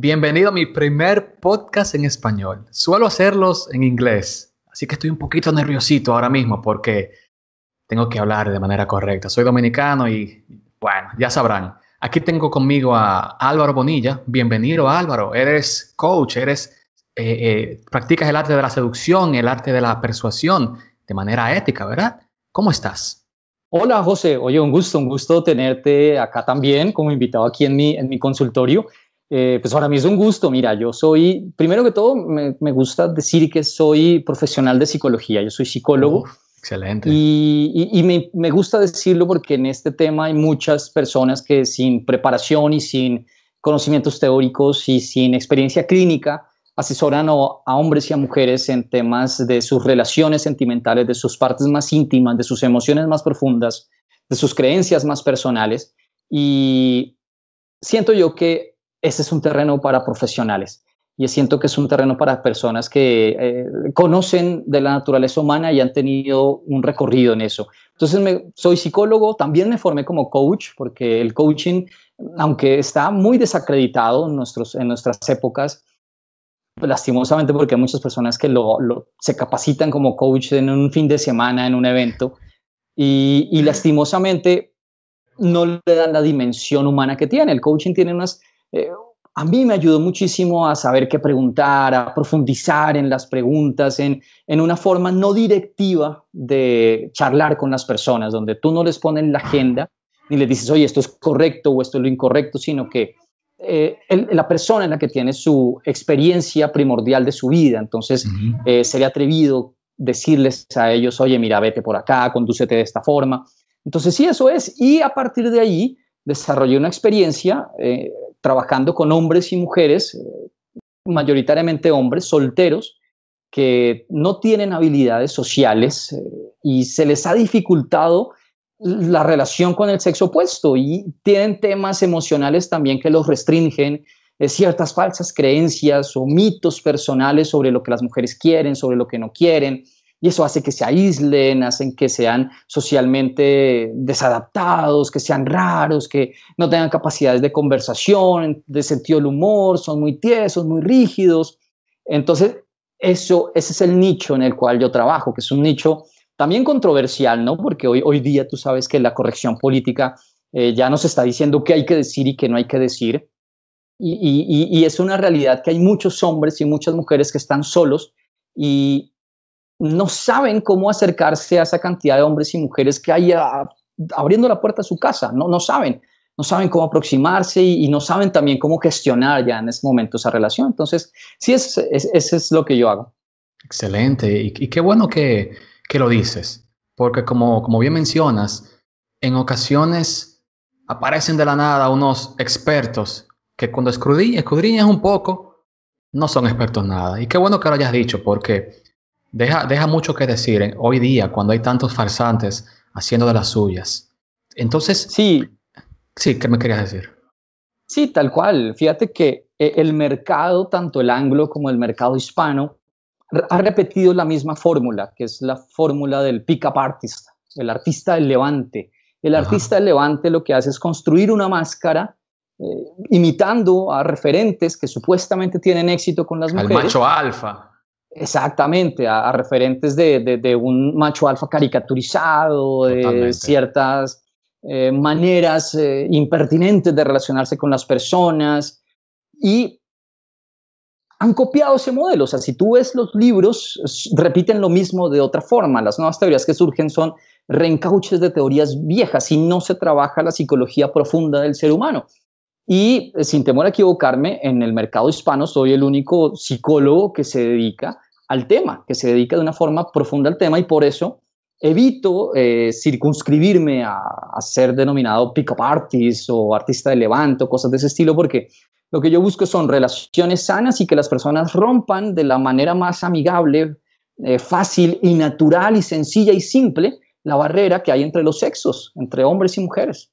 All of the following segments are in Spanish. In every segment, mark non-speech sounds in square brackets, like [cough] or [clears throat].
Bienvenido a mi primer podcast en español. Suelo hacerlos en inglés, así que estoy un poquito nerviosito ahora mismo porque tengo que hablar de manera correcta. Soy dominicano y, bueno, ya sabrán. Aquí tengo conmigo a Álvaro Bonilla. Bienvenido Álvaro. Eres coach, eres, eh, eh, practicas el arte de la seducción, el arte de la persuasión de manera ética, ¿verdad? ¿Cómo estás? Hola José, oye, un gusto, un gusto tenerte acá también como invitado aquí en mi, en mi consultorio. Eh, pues a mí es un gusto, mira, yo soy, primero que todo, me, me gusta decir que soy profesional de psicología, yo soy psicólogo. excelente. Y, y, y me, me, gusta decirlo porque en este tema hay muchas personas que sin preparación y sin conocimientos teóricos y sin experiencia clínica asesoran a hombres y a mujeres en temas de sus relaciones sentimentales, de sus partes más íntimas, de sus emociones más profundas, de sus creencias más personales. Y siento yo que ese es un terreno para profesionales. Y siento que es un terreno para personas que eh, conocen de la naturaleza humana y han tenido un recorrido en eso. Entonces, soy psicólogo, también me formé como coach, porque el coaching, aunque está muy desacreditado en, nuestros, en nuestras épocas, lastimosamente porque hay muchas personas que lo, se capacitan como coach en un fin de semana, en un evento, y, y lastimosamente no le dan la dimensión humana que tiene. El coaching tiene unas eh, a mí me ayudó muchísimo a saber qué preguntar, a profundizar en las preguntas, en, una forma no directiva de charlar con las personas, donde tú no les pones la agenda ni les dices, oye, esto es correcto o esto es lo incorrecto, sino que eh, la persona en la que tiene su experiencia primordial de su vida. Entonces, eh, sería atrevido decirles a ellos, oye, mira, vete por acá, condúcete de esta forma. Entonces, sí, eso es. Y a partir de ahí, desarrollé una experiencia trabajando con hombres y mujeres, eh, mayoritariamente hombres, solteros, que no tienen habilidades sociales eh, y se les ha dificultado la relación con el sexo opuesto y tienen temas emocionales también que los restringen, eh, ciertas falsas creencias o mitos personales sobre lo que las mujeres quieren, sobre lo que no quieren, y eso hace que se aíslen, hacen que sean socialmente desadaptados, que sean raros, que no tengan capacidades de conversación, de sentido del humor, son muy tiesos, muy rígidos. Entonces, eso, ese es el nicho en el cual yo trabajo, que es un nicho también controversial, ¿no? Porque hoy, hoy día tú sabes que la corrección política eh, ya nos está diciendo qué hay que decir y qué no hay que decir. Y, y es una realidad que hay muchos hombres y muchas mujeres que están solos y, no saben cómo acercarse a esa cantidad de hombres y mujeres que hay ah, abriendo la puerta a su casa, no, no saben, no saben cómo aproximarse y, no saben también cómo gestionar ya en ese momento esa relación. Entonces, sí, es, eso es lo que yo hago. Excelente, y, qué bueno que, lo dices, porque como, como bien mencionas, en ocasiones aparecen de la nada unos expertos que cuando escudriñas un poco, no son expertos nada. Y qué bueno que lo hayas dicho, porque Deja, mucho que decir ¿eh? hoy día cuando hay tantos farsantes haciendo de las suyas. Entonces, sí, sí, ¿qué me querías decir? Sí, tal cual. Fíjate que eh, el mercado, tanto el anglo como el mercado hispano, ha repetido la misma fórmula, que es la fórmula del pick-up artist, el artista del levante. El artista del levante lo que hace es construir una máscara eh, imitando a referentes que supuestamente tienen éxito con las mujeres. Al macho alfa. Exactamente, a, referentes de, un macho alfa caricaturizado, de ciertas eh, maneras eh, impertinentes de relacionarse con las personas y han copiado ese modelo. O sea, si tú ves los libros, repiten lo mismo de otra forma. Las nuevas teorías que surgen son reencauches de teorías viejas y no se trabaja la psicología profunda del ser humano. Y eh, sin temor a equivocarme, en el mercado hispano soy el único psicólogo que se dedica al tema, que se dedica de una forma profunda al tema y por eso evito eh, circunscribirme a, ser denominado pick-up artist o artista de levanto, cosas de ese estilo, porque lo que yo busco son relaciones sanas y que las personas rompan de la manera más amigable, eh, fácil y natural y sencilla y simple la barrera que hay entre los sexos, entre hombres y mujeres.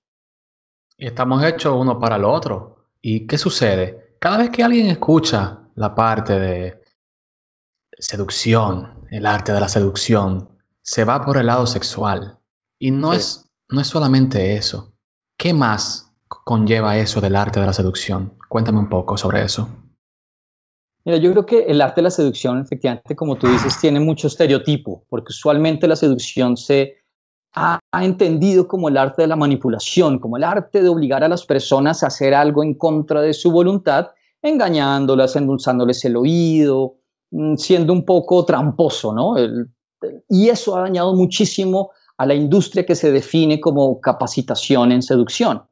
Estamos hechos uno para el otro. ¿Y qué sucede? Cada vez que alguien escucha la parte de seducción, el arte de la seducción, se va por el lado sexual. Y no, es, no es solamente eso. ¿Qué más conlleva eso del arte de la seducción? Cuéntame un poco sobre eso. Mira, yo creo que el arte de la seducción, efectivamente, como tú dices, tiene mucho estereotipo, porque usualmente la seducción se ha, entendido como el arte de la manipulación, como el arte de obligar a las personas a hacer algo en contra de su voluntad, engañándolas, endulzándoles el oído, Mm, siendo un poco tramposo, ¿no? y eso ha dañado muchísimo a la industria que se define como capacitación en seducción.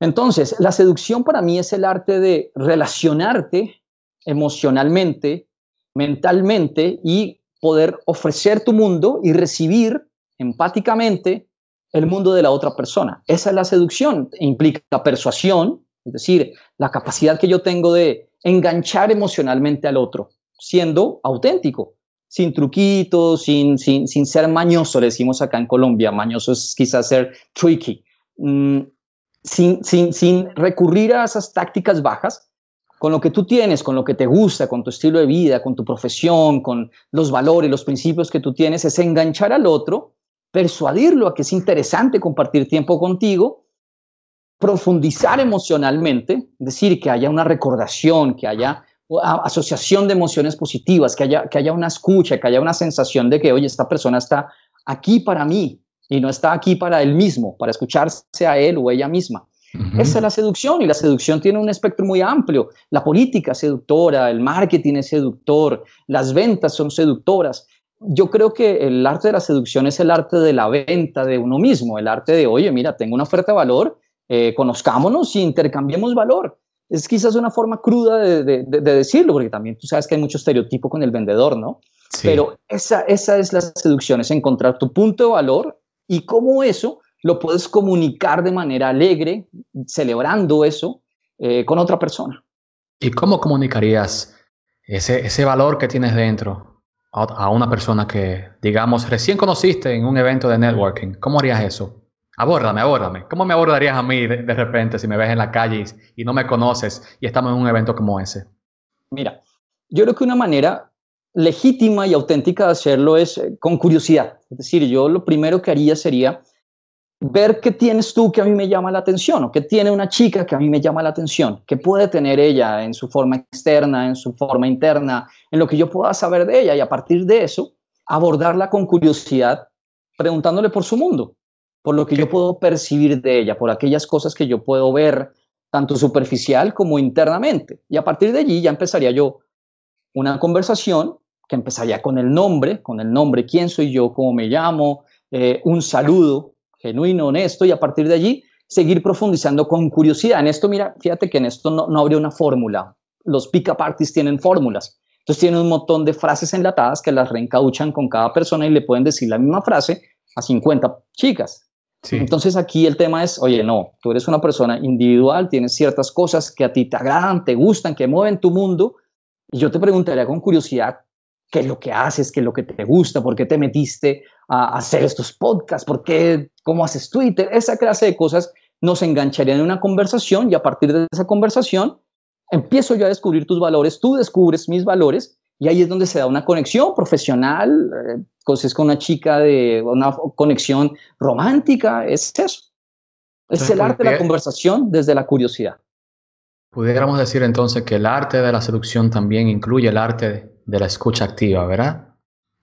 Entonces, la seducción para mí es el arte de relacionarte emocionalmente, mentalmente y poder ofrecer tu mundo y recibir empáticamente el mundo de la otra persona. Esa es la seducción. Implica persuasión, es decir, la capacidad que yo tengo de enganchar emocionalmente al otro siendo auténtico, sin truquitos, sin, ser mañoso, le decimos acá en Colombia, mañoso es quizás ser tricky, mm, sin, sin recurrir a esas tácticas bajas, con lo que tú tienes, con lo que te gusta, con tu estilo de vida, con tu profesión, con los valores, los principios que tú tienes, es enganchar al otro, persuadirlo a que es interesante compartir tiempo contigo, profundizar emocionalmente, decir que haya una recordación, que haya asociación de emociones positivas, que haya, que haya una escucha, que haya una sensación de que, oye, esta persona está aquí para mí y no está aquí para él mismo, para escucharse a él o ella misma. Esa es la seducción y la seducción tiene un espectro muy amplio. La política seductora, el marketing es seductor, las ventas son seductoras. Yo creo que el arte de la seducción es el arte de la venta de uno mismo, el arte de, oye, mira, tengo una oferta de valor, eh, conozcámonos y intercambiemos valor es quizás una forma cruda de, decirlo, porque también tú sabes que hay mucho estereotipo con el vendedor, ¿no? Pero esa, esa es la seducción, es encontrar tu punto de valor y cómo eso lo puedes comunicar de manera alegre, celebrando eso eh, con otra persona. ¿Y cómo comunicarías ese, ese valor que tienes dentro a una persona que, digamos, recién conociste en un evento de networking? ¿Cómo harías eso? Abórdame, abórdame. ¿Cómo me abordarías a mí de, repente si me ves en la calle y, no me conoces y estamos en un evento como ese? Mira, yo creo que una manera legítima y auténtica de hacerlo es eh, con curiosidad. Es decir, yo lo primero que haría sería ver qué tienes tú que a mí me llama la atención o qué tiene una chica que a mí me llama la atención, qué puede tener ella en su forma externa, en su forma interna, en lo que yo pueda saber de ella y a partir de eso abordarla con curiosidad preguntándole por su mundo por lo que yo puedo percibir de ella, por aquellas cosas que yo puedo ver, tanto superficial como internamente. Y a partir de allí ya empezaría yo una conversación que empezaría con el nombre, con el nombre, quién soy yo, cómo me llamo, eh, un saludo genuino, honesto, y a partir de allí seguir profundizando con curiosidad. En esto, mira, fíjate que en esto no, no habría una fórmula. Los pick-up artists tienen fórmulas. Entonces tienen un montón de frases enlatadas que las reencauchan con cada persona y le pueden decir la misma frase a 50 chicas. Entonces aquí el tema es, oye, no, tú eres una persona individual, tienes ciertas cosas que a ti te agradan, te gustan, que mueven tu mundo, y yo te preguntaría con curiosidad, ¿qué es lo que haces? ¿Qué es lo que te gusta? ¿Por qué te metiste a hacer estos podcasts? ¿Por qué? ¿Cómo haces Twitter? Esa clase de cosas nos engancharían en una conversación y a partir de esa conversación empiezo yo a descubrir tus valores, tú descubres mis valores y ahí es donde se da una conexión profesional, eh, pues, con una chica de una conexión romántica, es eso. Es el pues, arte de la conversación desde la curiosidad. Pudiéramos decir entonces que el arte de la seducción también incluye el arte de la escucha activa, ¿verdad?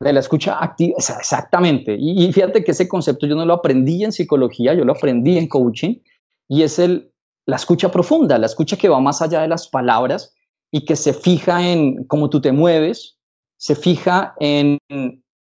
De la escucha activa, exactamente. Y, y, fíjate que ese concepto yo no lo aprendí en psicología, yo lo aprendí en coaching, y es el, la escucha profunda, la escucha que va más allá de las palabras y que se fija en cómo tú te mueves, se fija en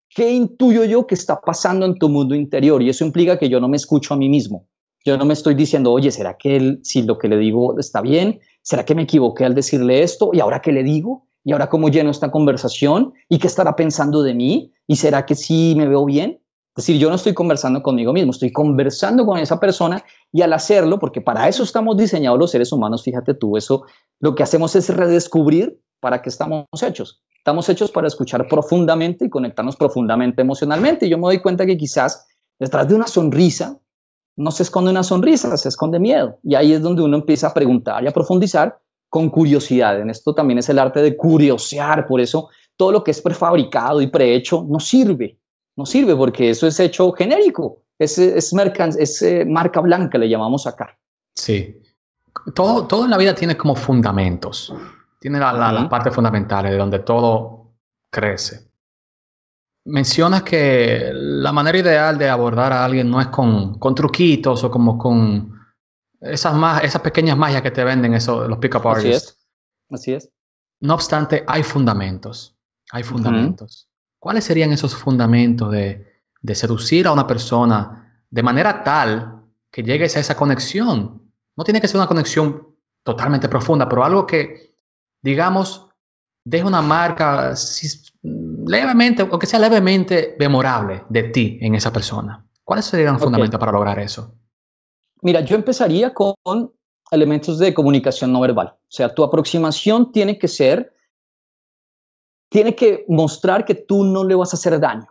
qué intuyo yo que está pasando en tu mundo interior. Y eso implica que yo no me escucho a mí mismo. Yo no me estoy diciendo, oye, ¿será que si lo que le digo está bien? ¿Será que me equivoqué al decirle esto? ¿Y ahora qué le digo? ¿Y ahora cómo lleno esta conversación? ¿Y qué estará pensando de mí? ¿Y será que sí me veo bien? Es decir, yo no estoy conversando conmigo mismo, estoy conversando con esa persona y al hacerlo, porque para eso estamos diseñados los seres humanos, fíjate tú, eso lo que hacemos es redescubrir para qué estamos hechos. Estamos hechos para escuchar profundamente y conectarnos profundamente emocionalmente. yo me doy cuenta que quizás detrás de una sonrisa no se esconde una sonrisa, se esconde miedo. Y ahí es donde uno empieza a preguntar y a profundizar con curiosidad. En esto también es el arte de curiosear, por eso todo lo que es prefabricado y prehecho no sirve. No sirve porque eso es hecho genérico, es, es, eh, marca blanca, le llamamos acá. Sí. Todo, todo en la vida tiene como fundamentos, tiene las partes fundamentales parte fundamental de donde todo crece. Mencionas que la manera ideal de abordar a alguien no es con, truquitos o como con esas, esas pequeñas magias que te venden eso, los pick-up artists. Así es. Así es. No obstante, hay fundamentos. Hay fundamentos. ¿cuáles serían esos fundamentos de, seducir a una persona de manera tal que llegues a esa conexión? No tiene que ser una conexión totalmente profunda, pero algo que, digamos, deje una marca si, mm, levemente, que sea levemente memorable de ti en esa persona. ¿Cuáles serían los fundamentos para lograr eso? Mira, yo empezaría con elementos de comunicación no verbal. O sea, tu aproximación tiene que ser tiene que mostrar que tú no le vas a hacer daño,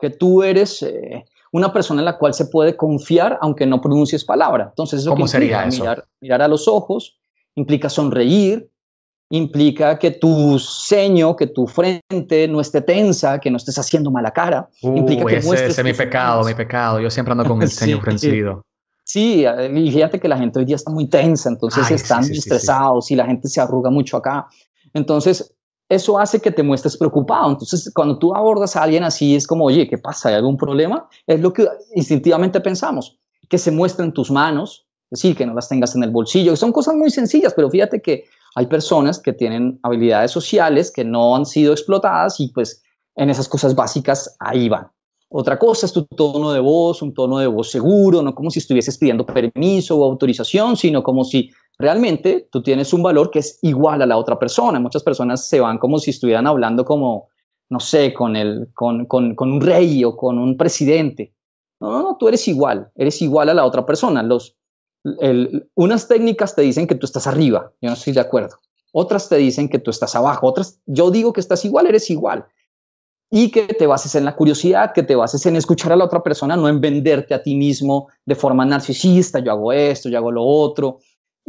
que tú eres eh, una persona en la cual se puede confiar aunque no pronuncies palabra. Entonces, eso Mirar, a los ojos, implica sonreír, implica que tu ceño, que tu frente no esté tensa, que no estés haciendo mala cara. Uh, ese, es mi pecado, mi pecado. Yo siempre ando con [laughs] el ceño frencido. Sí, eh, y fíjate que la gente hoy día está muy tensa, entonces están estresados y la gente se arruga mucho acá. Entonces, eso hace que te muestres preocupado. Entonces, cuando tú abordas a alguien así, es como, oye, ¿qué pasa? ¿Hay algún problema? Es lo que instintivamente pensamos, que se muestren tus manos, es decir, que no las tengas en el bolsillo. Son cosas muy sencillas, pero fíjate que hay personas que tienen habilidades sociales que no han sido explotadas y pues en esas cosas básicas ahí van. Otra cosa es tu tono de voz, un tono de voz seguro, no como si estuvieses pidiendo permiso o autorización, sino como si realmente tú tienes un valor que es igual a la otra persona. Muchas personas se van como si estuvieran hablando como, no sé, con, el, con, con, con un rey o con un presidente. No, no, no, tú eres igual, eres igual a la otra persona. Los, unas técnicas te dicen que tú estás arriba, yo no estoy de acuerdo. Otras te dicen que tú estás abajo, otras, yo digo que estás igual, eres igual. Y que te bases en la curiosidad, que te bases en escuchar a la otra persona, no en venderte a ti mismo de forma narcisista, yo hago esto, yo hago lo otro,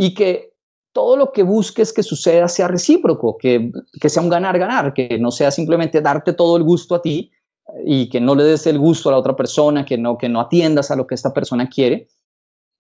y que todo lo que busques que suceda sea recíproco, que, sea un ganar-ganar, que no sea simplemente darte todo el gusto a ti eh, y que no le des el gusto a la otra persona, que no, que no atiendas a lo que esta persona quiere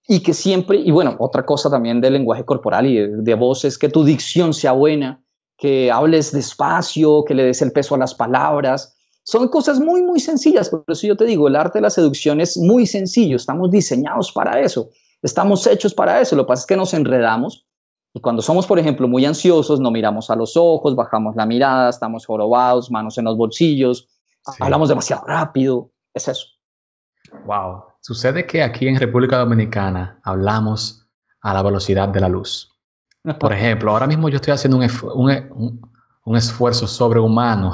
y que siempre, y bueno, otra cosa también del lenguaje corporal y de, de voz es que tu dicción sea buena, que hables despacio, que le des el peso a las palabras. Son cosas muy, muy sencillas, por eso yo te digo, el arte de la seducción es muy sencillo, estamos diseñados para eso. Estamos hechos para eso. Lo que pasa es que nos enredamos y cuando somos, por ejemplo, muy ansiosos, no miramos a los ojos, bajamos la mirada, estamos jorobados, manos en los bolsillos, hablamos demasiado rápido. Es eso. Wow. Sucede que aquí en República Dominicana hablamos a la velocidad de la luz. Por ejemplo, ahora mismo yo estoy haciendo un, un esfuerzo sobrehumano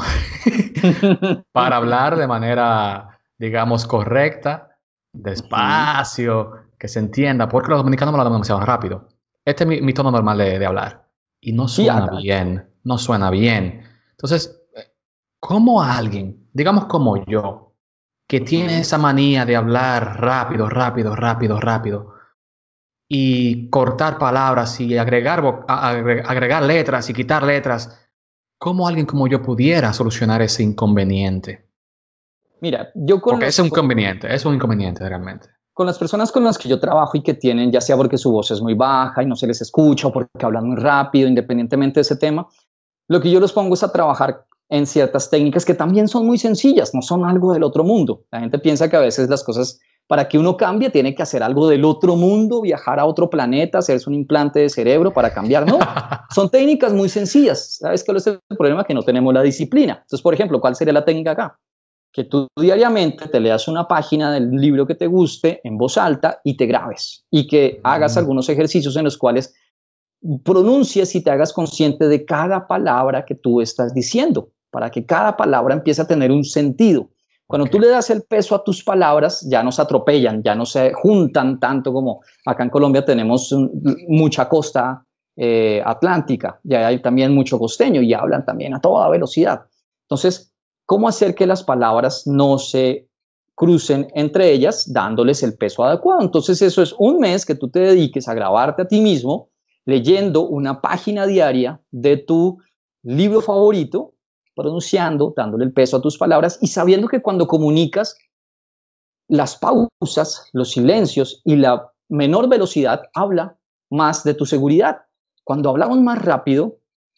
[laughs] para hablar de manera, digamos, correcta, despacio, que se entienda, porque los dominicanos hablan demasiado rápido. Este es mi, tono normal de, hablar. Y no suena bien, no suena bien. Entonces, ¿cómo alguien, digamos como yo, que tiene esa manía de hablar rápido, rápido, rápido, rápido, y cortar palabras y agregar, agregar letras y quitar letras, ¿cómo alguien como yo pudiera solucionar ese inconveniente? Mira, yo creo Porque es un inconveniente, es un inconveniente realmente con las personas con las que yo trabajo y que tienen, ya sea porque su voz es muy baja y no se les escucha o porque hablan muy rápido, independientemente de ese tema, lo que yo los pongo es a trabajar en ciertas técnicas que también son muy sencillas, no son algo del otro mundo. La gente piensa que a veces las cosas, para que uno cambie, tiene que hacer algo del otro mundo, viajar a otro planeta, hacerse un implante de cerebro para cambiar. No, [laughs] son técnicas muy sencillas. ¿Sabes que es el problema? Que no tenemos la disciplina. Entonces, por ejemplo, ¿cuál sería la técnica acá? que tú diariamente te leas una página del libro que te guste en voz alta y te grabes y que hagas algunos ejercicios en los cuales pronuncies y te hagas consciente de cada palabra que tú estás diciendo, para que cada palabra empiece a tener un sentido. Cuando tú le das el peso a tus palabras, ya no se atropellan, ya no se juntan tanto como acá en Colombia tenemos mucha costa eh, atlántica, ya hay también mucho costeño y hablan también a toda velocidad. Entonces, cómo hacer que las palabras no se crucen entre ellas dándoles el peso adecuado. Entonces eso es un mes que tú te dediques a grabarte a ti mismo leyendo una página diaria de tu libro favorito, pronunciando, dándole el peso a tus palabras y sabiendo que cuando comunicas las pausas, los silencios y la menor velocidad habla más de tu seguridad. Cuando hablamos más rápido,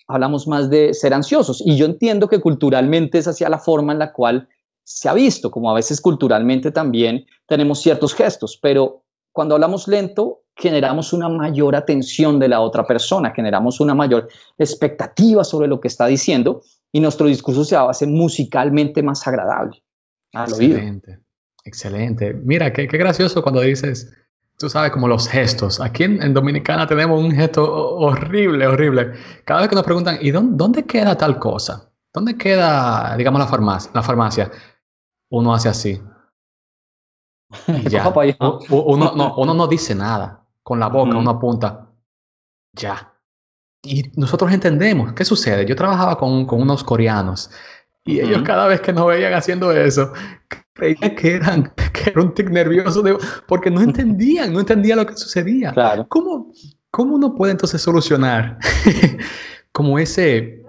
hablamos más de ser ansiosos. Y yo entiendo que culturalmente es hacia la forma en la cual se ha visto, como a veces culturalmente también tenemos ciertos gestos, pero cuando hablamos lento generamos una mayor atención de la otra persona, generamos una mayor expectativa sobre lo que está diciendo y nuestro discurso se hace musicalmente más agradable excelente, Excelente. Mira, qué, qué gracioso cuando dices tú sabes, como los gestos. Aquí en, Dominicana tenemos un gesto horrible, horrible. Cada vez que nos preguntan, ¿y dónde, queda tal cosa? ¿Dónde queda, digamos, la farmacia? Uno hace así. Y ya. [laughs] uno, no, dice nada. Con la boca, uno apunta. Ya. Y nosotros entendemos. ¿Qué sucede? Yo trabajaba con unos coreanos y ellos cada vez que nos veían haciendo eso, creían que, eran, que era un tic nervioso porque no entendían, no entendían lo que sucedía. ¿Cómo, ¿Cómo uno puede entonces solucionar [laughs] como ese,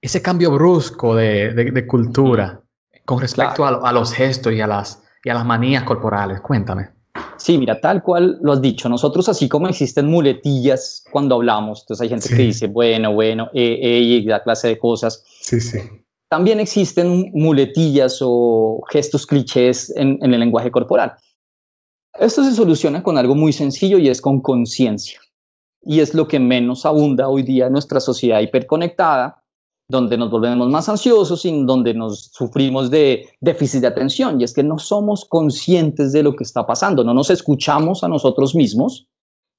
ese cambio brusco de, de, cultura con respecto a, a, los gestos y a, las, y a las manías corporales? Cuéntame. Sí, mira, tal cual lo has dicho. Nosotros, así como existen muletillas cuando hablamos, entonces hay gente que dice, bueno, bueno, eh, eh, y la clase de cosas. Sí, sí también existen muletillas o gestos clichés en, el lenguaje corporal. Esto se soluciona con algo muy sencillo y es con conciencia. Y es lo que menos abunda hoy día en nuestra sociedad hiperconectada, donde nos volvemos más ansiosos y donde nos sufrimos de déficit de atención. Y es que no somos conscientes de lo que está pasando, no nos escuchamos a nosotros mismos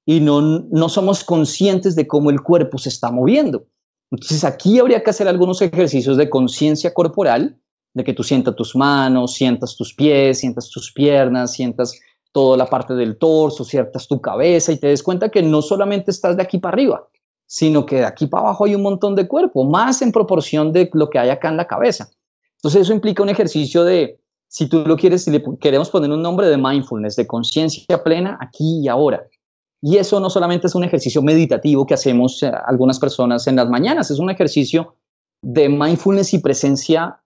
y no, no somos conscientes de cómo el cuerpo se está moviendo. Entonces aquí habría que hacer algunos ejercicios de conciencia corporal, de que tú sientas tus manos, sientas tus pies, sientas tus piernas, sientas toda la parte del torso, sientas tu cabeza y te des cuenta que no solamente estás de aquí para arriba, sino que de aquí para abajo hay un montón de cuerpo, más en proporción de lo que hay acá en la cabeza. Entonces eso implica un ejercicio de, si tú lo quieres, si le queremos poner un nombre de mindfulness, de conciencia plena aquí y ahora. Y eso no solamente es un ejercicio meditativo que hacemos eh, algunas personas en las mañanas, es un ejercicio de mindfulness y presencia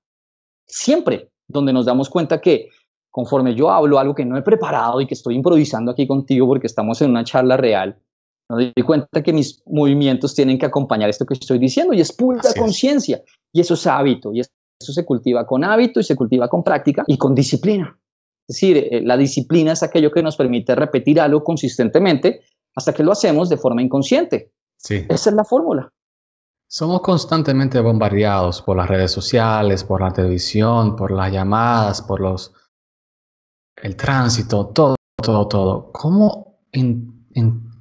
siempre, donde nos damos cuenta que conforme yo hablo algo que no he preparado y que estoy improvisando aquí contigo porque estamos en una charla real, me doy cuenta que mis movimientos tienen que acompañar esto que estoy diciendo y es pura conciencia. Y eso es hábito y eso se cultiva con hábito y se cultiva con práctica y con disciplina. Es decir, eh, la disciplina es aquello que nos permite repetir algo consistentemente hasta que lo hacemos de forma inconsciente. Esa es la fórmula. Somos constantemente bombardeados por las redes sociales, por la televisión, por las llamadas, por los el tránsito, todo, todo, todo. ¿Cómo en,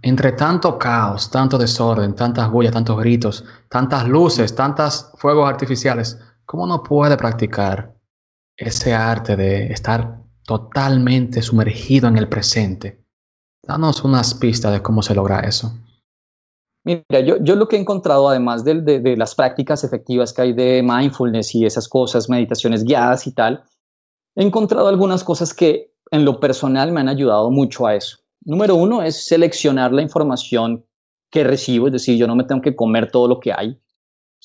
entre tanto caos, tanto desorden, tantas bullas, tantos gritos, tantas luces, tantos fuegos artificiales, cómo no puede practicar ese arte de estar totalmente sumergido en el presente. Danos unas pistas de cómo se logra eso. Mira, yo, lo que he encontrado, además de, las prácticas efectivas que hay de mindfulness y esas cosas, meditaciones guiadas y tal, he encontrado algunas cosas que en lo personal me han ayudado mucho a eso. Número uno es seleccionar la información que recibo, es decir, yo no me tengo que comer todo lo que hay. O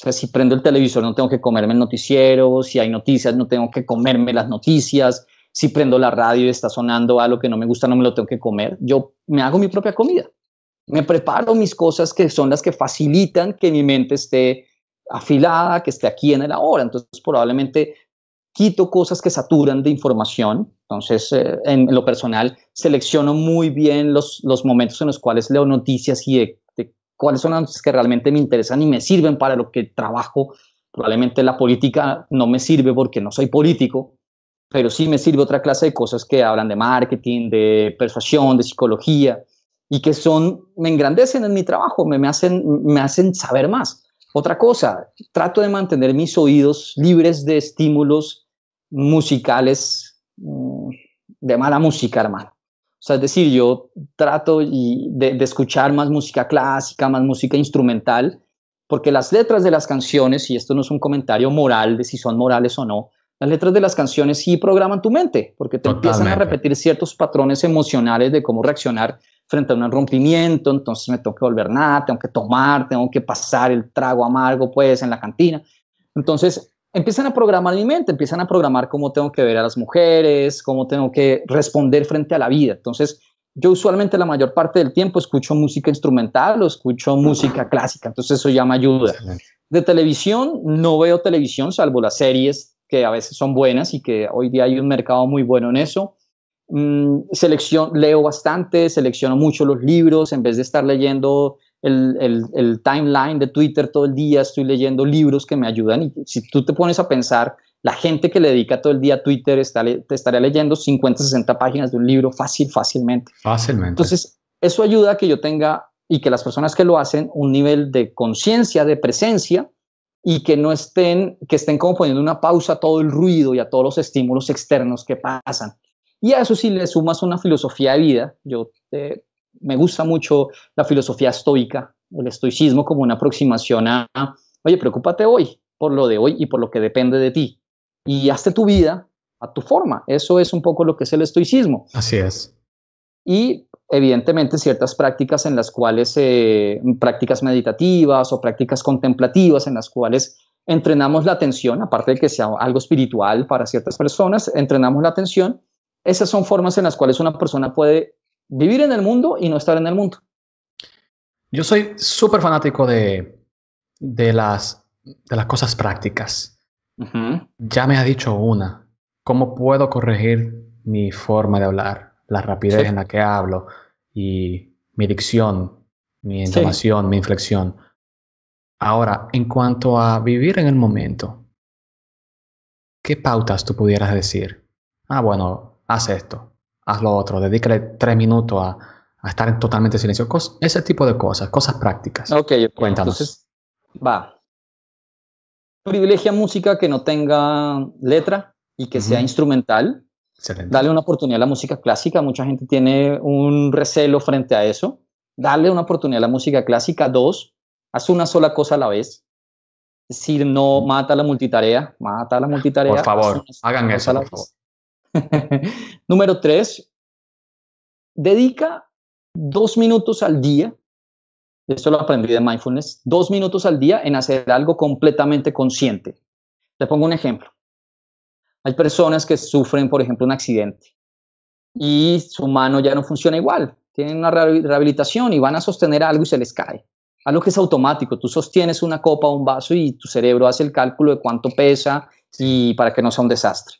sea, si prendo el televisor no tengo que comerme el noticiero, si hay noticias no tengo que comerme las noticias, si prendo la radio y está sonando algo que no me gusta, no me lo tengo que comer. Yo me hago mi propia comida. Me preparo mis cosas que son las que facilitan que mi mente esté afilada, que esté aquí en el ahora. Entonces, probablemente quito cosas que saturan de información. Entonces, eh, en lo personal, selecciono muy bien los, momentos en los cuales leo noticias y cuáles son las que realmente me interesan y me sirven para lo que trabajo. Probablemente la política no me sirve porque no soy político, pero sí me sirve otra clase de cosas que hablan de marketing, de persuasión, de psicología, y que son, me engrandecen en mi trabajo, me, me, hacen, me hacen saber más. Otra cosa, trato de mantener mis oídos libres de estímulos musicales, mm, de mala música, hermano. O sea, es decir, yo trato de, escuchar más música clásica, más música instrumental, porque las letras de las canciones, y esto no es un comentario moral de si son morales o no, las letras de las canciones sí programan tu mente, porque te empiezan a repetir ciertos patrones emocionales de cómo reaccionar frente a un rompimiento, entonces me tengo que volver nada, tengo que tomar, tengo que pasar el trago amargo pues en la cantina. Entonces empiezan a programar mi mente, empiezan a programar cómo tengo que ver a las mujeres, cómo tengo que responder frente a la vida. Entonces, yo usualmente la mayor parte del tiempo escucho música instrumental o escucho música clásica, entonces eso ya me ayuda. De televisión, no veo televisión, salvo las series que a veces son buenas y que hoy día hay un mercado muy bueno en eso. Mm, leo bastante, selecciono mucho los libros, en vez de estar leyendo el, timeline de Twitter todo el día, estoy leyendo libros que me ayudan y si tú te pones a pensar, la gente que le dedica todo el día a Twitter te estaría leyendo 50, 60 páginas de un libro fácil, fácilmente. Fácilmente. Entonces, eso ayuda a que yo tenga y que las personas que lo hacen un nivel de conciencia, de presencia, y que no estén, que estén como poniendo una pausa a todo el ruido y a todos los estímulos externos que pasan. Y a eso sí le sumas una filosofía de vida. Yo eh, me gusta mucho la filosofía estoica, el estoicismo como una aproximación a, oye, preocúpate hoy por lo de hoy y por lo que depende de ti. Y hazte tu vida a tu forma. Eso es un poco lo que es el estoicismo. Así es. Y evidentemente ciertas prácticas en las cuales, eh, prácticas meditativas o prácticas contemplativas en las cuales entrenamos la atención, aparte de que sea algo espiritual para ciertas personas, entrenamos la atención. Esas son formas en las cuales una persona puede vivir en el mundo y no estar en el mundo. Yo soy súper fanático de, de, las, de las cosas prácticas. Ya me ha dicho una. ¿Cómo puedo corregir mi forma de hablar? La rapidez en la que hablo y mi dicción, mi entonación, mi inflexión. Ahora, en cuanto a vivir en el momento, ¿qué pautas tú pudieras decir? Ah, bueno, haz esto, haz lo otro, dedícale tres minutos a, estar totalmente silencioso silencio. ese tipo de cosas, cosas prácticas. Ok, okay. cuéntanos. Entonces, va. Privilegia música que no tenga letra y que sea instrumental. Dale una oportunidad a la música clásica. Mucha gente tiene un recelo frente a eso. Dale una oportunidad a la música clásica. Dos, haz una sola cosa a la vez. Si no mata la multitarea, mata la multitarea. Por favor, hagan eso. [laughs] Número tres, dedica dos minutos al día. Esto lo aprendí de mindfulness. Dos minutos al día en hacer algo completamente consciente. Te pongo un ejemplo. Hay personas que sufren, por ejemplo, un accidente y su mano ya no funciona igual, tienen una rehabilitación y van a sostener algo y se les cae. Algo que es automático, tú sostienes una copa o un vaso y tu cerebro hace el cálculo de cuánto pesa y para que no sea un desastre.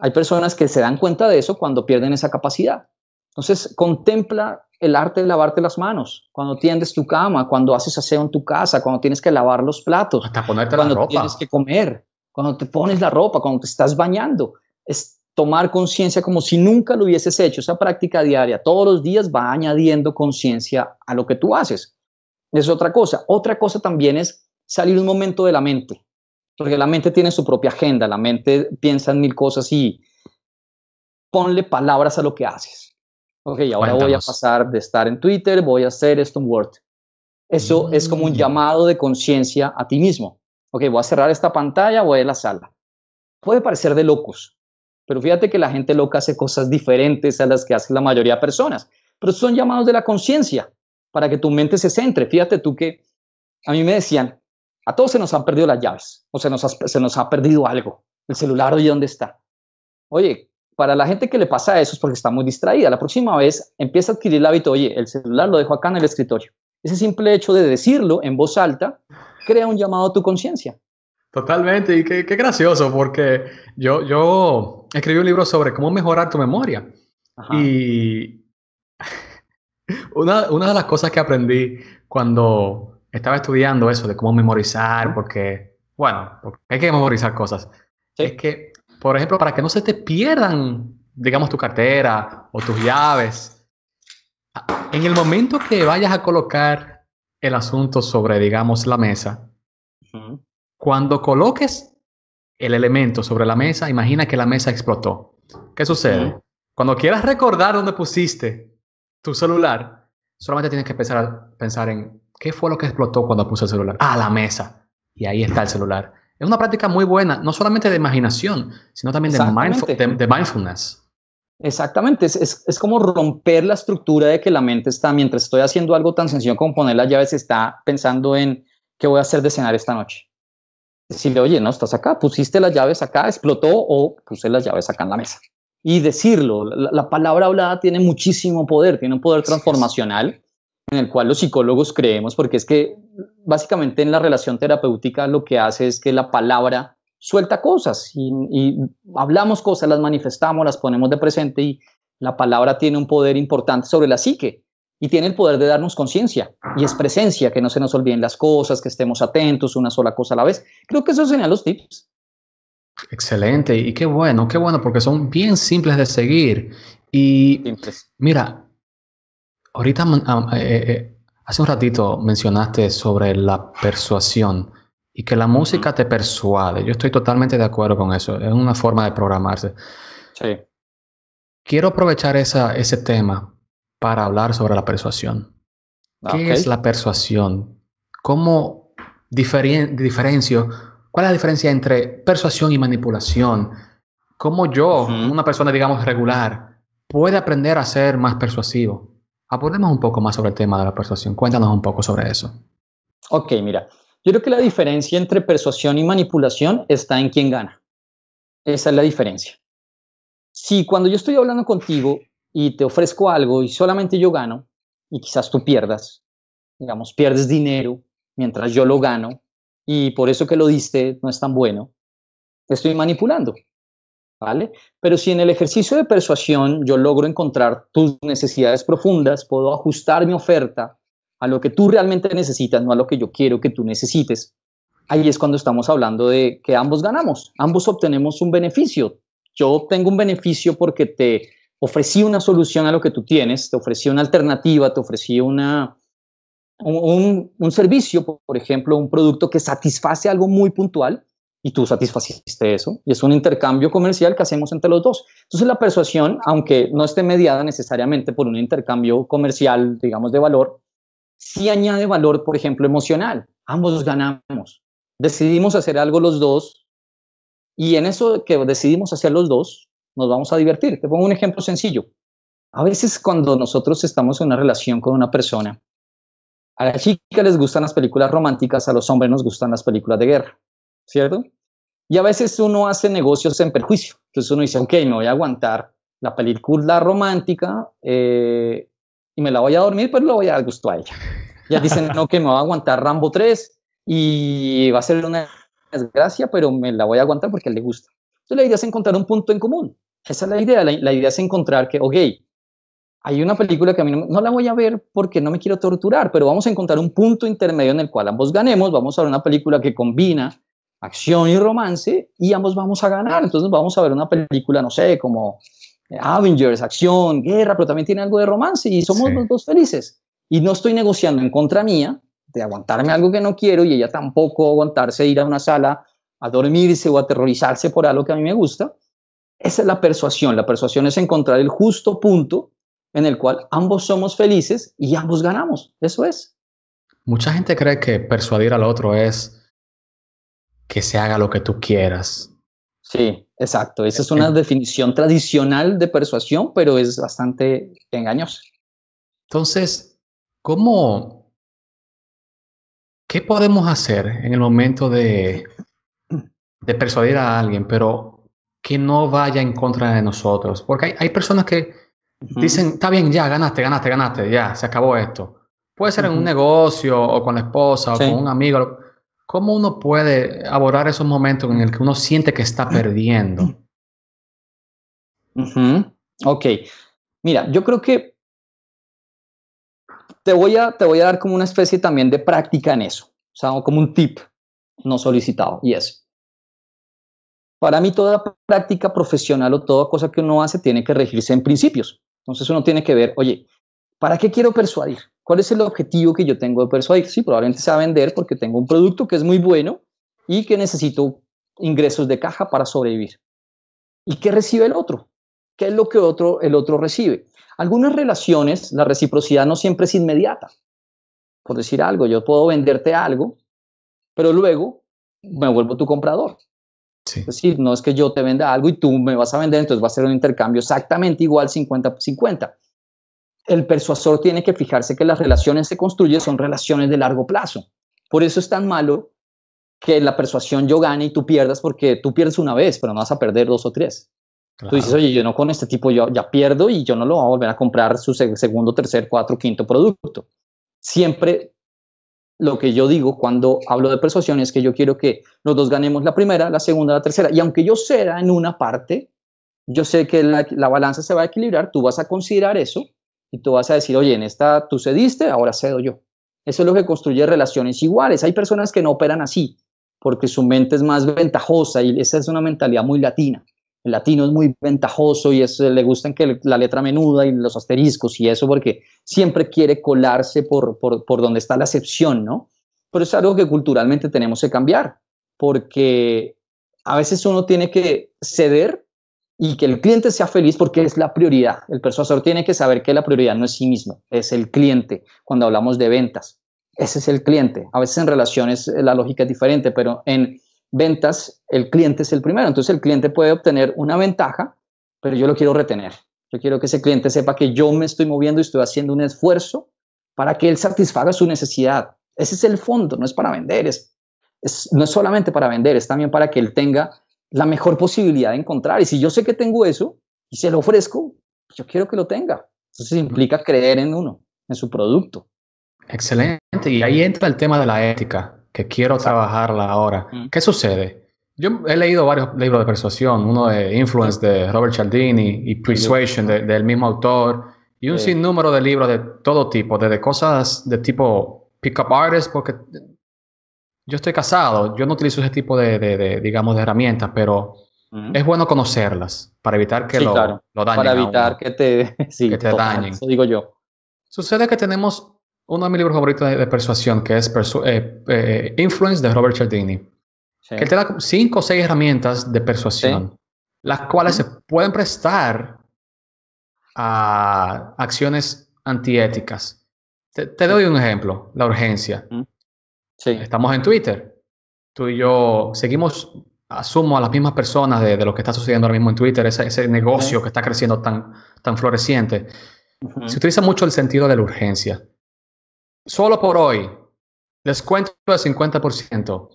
Hay personas que se dan cuenta de eso cuando pierden esa capacidad. Entonces, contempla el arte de lavarte las manos, cuando tiendes tu cama, cuando haces aseo en tu casa, cuando tienes que lavar los platos, Hasta ponerte cuando tienes que comer cuando te pones la ropa, cuando te estás bañando. Es tomar conciencia como si nunca lo hubieses hecho. Esa práctica diaria, todos los días va añadiendo conciencia a lo que tú haces. Es otra cosa. Otra cosa también es salir un momento de la mente, porque la mente tiene su propia agenda, la mente piensa en mil cosas y ponle palabras a lo que haces. Ok, ahora voy a pasar de estar en Twitter, voy a hacer esto en Word. Eso es como un mm. llamado de conciencia a ti mismo ok, voy a cerrar esta pantalla, voy a la sala. Puede parecer de locos, pero fíjate que la gente loca hace cosas diferentes a las que hace la mayoría de personas, pero son llamados de la conciencia para que tu mente se centre. Fíjate tú que a mí me decían, a todos se nos han perdido las llaves o se nos ha, perdido algo, el celular, ¿dónde está? Oye, para la gente que le pasa eso es porque está muy distraída. La próxima vez empieza a adquirir el hábito, oye, el celular lo dejo acá en el escritorio. Ese simple hecho de decirlo en voz alta crea un llamado a tu conciencia. Totalmente, y qué, gracioso, porque yo, yo escribí un libro sobre cómo mejorar tu memoria. Y [laughs] una, una, de las cosas que aprendí cuando estaba estudiando eso de cómo memorizar, porque, bueno, hay que memorizar cosas, es que, por ejemplo, para que no se te pierdan, digamos, tu cartera o tus llaves, en el momento que vayas a colocar el asunto sobre, digamos, la mesa. Cuando coloques el elemento sobre la mesa, imagina que la mesa explotó. ¿Qué sucede? Cuando quieras recordar dónde pusiste tu celular, solamente tienes que pensar, pensar en qué fue lo que explotó cuando puse el celular. Ah, la mesa. Y ahí está el celular. Es una práctica muy buena, no solamente de imaginación, sino también de mindfulness. Exactamente, es, como romper la estructura de que la mente está, mientras estoy haciendo algo tan sencillo como poner las llaves, está pensando en qué voy a hacer de cenar esta noche. Si Decirle, oye, no, estás acá, pusiste las llaves acá, explotó o puse las llaves acá en la mesa. Y decirlo, la palabra hablada tiene muchísimo poder, tiene un poder transformacional en el cual los psicólogos creemos, porque es que básicamente en la relación terapéutica lo que hace es que la palabra suelta cosas y, hablamos cosas, las manifestamos, las ponemos de presente y la palabra tiene un poder importante sobre la psique y tiene el poder de darnos conciencia y es presencia, que no se nos olviden las cosas, que estemos atentos, una sola cosa a la vez. Creo que esos serían los tips. Excelente y qué bueno, qué bueno, porque son bien simples de seguir. Y mira, ahorita eh, eh, eh, hace un ratito mencionaste sobre la persuasión y que la música te persuade. Yo estoy totalmente de acuerdo con eso. Es una forma de programarse. Sí. Quiero aprovechar esa, ese tema para hablar sobre la persuasión. Ah, ¿Qué es la persuasión? ¿Cómo diferencio? ¿Cuál es la diferencia entre persuasión y manipulación? ¿Cómo yo, una persona, digamos, regular, puede aprender a ser más persuasivo? Abordemos un poco más sobre el tema de la persuasión. Cuéntanos un poco sobre eso. Ok, mira, yo creo que la diferencia entre persuasión y manipulación está en quién gana. Esa es la diferencia. Si cuando yo estoy hablando contigo y te ofrezco algo y solamente yo gano, y quizás tú pierdas, digamos, pierdes dinero mientras yo lo gano, y por eso que lo diste no es tan bueno, estoy manipulando, ¿vale? Pero si en el ejercicio de persuasión yo logro encontrar tus necesidades profundas, puedo ajustar mi oferta a lo que tú realmente necesitas, no a lo que yo quiero que tú necesites, ahí es cuando estamos hablando de que ambos ganamos, ambos obtenemos un beneficio. Yo obtengo un beneficio porque te ofrecí una solución a lo que tú tienes, te ofrecí una alternativa, te ofrecí una, un, un, servicio, por ejemplo, un producto que satisface algo muy puntual y tú satisfaciste eso. Y es un intercambio comercial que hacemos entre los dos. Entonces la persuasión, aunque no esté mediada necesariamente por un intercambio comercial, digamos, de valor, si añade valor, por ejemplo, emocional. Ambos ganamos. Decidimos hacer algo los dos y en eso que decidimos hacer los dos, nos vamos a divertir. Te pongo un ejemplo sencillo. A veces cuando nosotros estamos en una relación con una persona, a la chica les gustan las películas románticas, a los hombres nos gustan las películas de guerra, ¿cierto? Y a veces uno hace negocios en perjuicio. Entonces uno dice, ok, me voy a aguantar la película romántica eh, y me la voy a dormir, pero pues lo voy a dar gusto a ella. Ya dicen, no, que me va a aguantar Rambo 3 y va a ser una desgracia, pero me la voy a aguantar porque le gusta. Entonces la idea es encontrar un punto en común. Esa es la idea. La, idea es encontrar que, ok, hay una película que a mí no, no, la voy a ver porque no me quiero torturar, pero vamos a encontrar un punto intermedio en el cual ambos ganemos. Vamos a ver una película que combina acción y romance y ambos vamos a ganar. Entonces vamos a ver una película, no sé, como Avengers, acción, guerra, pero también tiene algo de romance y somos los dos felices. Y no estoy negociando en contra mía de aguantarme algo que no quiero y ella tampoco aguantarse ir a una sala a dormirse o aterrorizarse por algo que a mí me gusta. Esa es la persuasión. La persuasión es encontrar el justo punto en el cual ambos somos felices y ambos ganamos. Eso es. Mucha gente cree que persuadir al otro es que se haga lo que tú quieras. Sí. Exacto, esa es una definición tradicional de persuasión, pero es bastante engañosa. Entonces, ¿cómo, qué podemos hacer en el momento de, de persuadir a alguien, pero que no vaya en contra de nosotros? Porque hay, personas que dicen, está bien, ya, ganaste, ganaste, ganaste, ya, se acabó esto. Puede ser en un negocio o con la esposa o con un amigo, ¿Cómo uno puede abordar esos momentos en el que uno siente que está perdiendo? Ok. Mira, yo creo que te voy, a, te voy a dar como una especie también de práctica en eso, o sea, como un tip no solicitado, y es, para mí toda práctica profesional o toda cosa que uno hace tiene que regirse en principios. Entonces uno tiene que ver, oye, ¿para qué quiero persuadir? ¿Cuál es el objetivo que yo tengo de persuadir? Sí, probablemente sea vender porque tengo un producto que es muy bueno y que necesito ingresos de caja para sobrevivir. ¿Y qué recibe el otro? ¿Qué es lo que otro, el otro recibe? Algunas relaciones, la reciprocidad no siempre es inmediata. Por decir algo, yo puedo venderte algo, pero luego me vuelvo tu comprador. Es decir, no es que yo te venda algo y tú me vas a vender, entonces va a ser un intercambio exactamente igual 50-50 el persuasor tiene que fijarse que las relaciones que construyen son relaciones de largo plazo. Por eso es tan malo que la persuasión yo gane y tú pierdas, porque tú pierdes una vez, pero no vas a perder dos o tres. Tú dices, oye, yo no con este tipo, yo ya pierdo y yo no lo voy a volver a comprar su segundo, tercer, cuarto, quinto producto. Siempre lo que yo digo cuando hablo de persuasión es que yo quiero que los dos ganemos la primera, la segunda, la tercera. Y aunque yo sea en una parte, yo sé que la, la balanza se va a equilibrar, tú vas a considerar eso y tú vas a decir, oye, en esta tú cediste, ahora cedo yo. Eso es lo que construye relaciones iguales. Hay personas que no operan así, porque su mente es más ventajosa y esa es una mentalidad muy latina. El latino es muy ventajoso y le gustan que la letra menuda y los asteriscos y eso porque siempre quiere colarse por, por donde está la excepción, ¿no? Pero es algo que culturalmente tenemos que cambiar, porque a veces uno tiene que ceder y que el cliente sea feliz porque es la prioridad. El persuasor tiene que saber que la prioridad no es sí mismo, es el cliente cuando hablamos de ventas. Ese es el cliente. A veces en relaciones eh, la lógica es diferente, pero en ventas el cliente es el primero. Entonces el cliente puede obtener una ventaja, pero yo lo quiero retener. Yo quiero que ese cliente sepa que yo me estoy moviendo y estoy haciendo un esfuerzo para que él satisfaga su necesidad. Ese es el fondo, no es para vender, es, es, no es solamente para vender, es también para que él tenga la mejor posibilidad de encontrar. Y si yo sé que tengo eso y se lo ofrezco, yo quiero que lo tenga. Entonces implica creer en uno, en su producto. Excelente. Y ahí entra el tema de la ética, que quiero trabajarla ahora. ¿Qué sucede? Yo he leído varios libros de persuasión, uno de Influence de Robert Cialdini y Persuasion del mismo autor, y un sinnúmero de libros de todo tipo, de cosas de tipo pick-up artist, porque yo estoy casado, yo no utilizo ese tipo de, digamos, de herramientas, pero es bueno conocerlas para evitar que lo, dañen. Para evitar que te, [laughs] te dañen. Eso digo yo. Sucede que tenemos uno de mis libros favoritos de, persuasión, que es eh, eh, Influence de Robert Cialdini, Él te da cinco o seis herramientas de persuasión, las cuales se pueden prestar a acciones antiéticas. te doy un ejemplo, la urgencia. Estamos en Twitter. Tú y yo seguimos, asumo, a las mismas personas de, lo que está sucediendo ahora mismo en Twitter, ese, ese negocio que está creciendo tan, tan floreciente. Se utiliza mucho el sentido de la urgencia. Solo por hoy, descuento del 50%.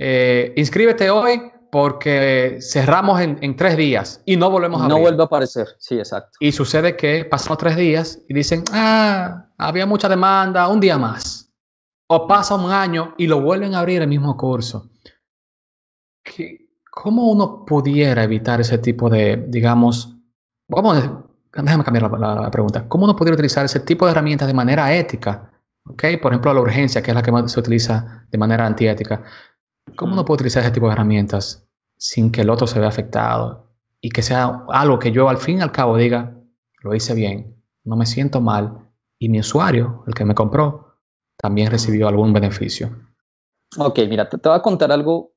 Eh, inscríbete hoy porque cerramos en, tres días y no volvemos a No vuelve a aparecer, sí, exacto. Y sucede que pasamos tres días y dicen, ah, había mucha demanda, un día más. O pasa un año y lo vuelven a abrir el mismo curso. ¿Cómo uno pudiera evitar ese tipo de, digamos, vamos, déjame cambiar la, pregunta, ¿cómo uno pudiera utilizar ese tipo de herramientas de manera ética? ¿Okay? Por ejemplo, la urgencia, que es la que más se utiliza de manera antiética. ¿Cómo uno mm. puede utilizar ese tipo de herramientas sin que el otro se vea afectado y que sea algo que yo al fin y al cabo diga, lo hice bien, no me siento mal y mi usuario, el que me compró, también recibió algún beneficio. Ok, mira, te, voy a contar algo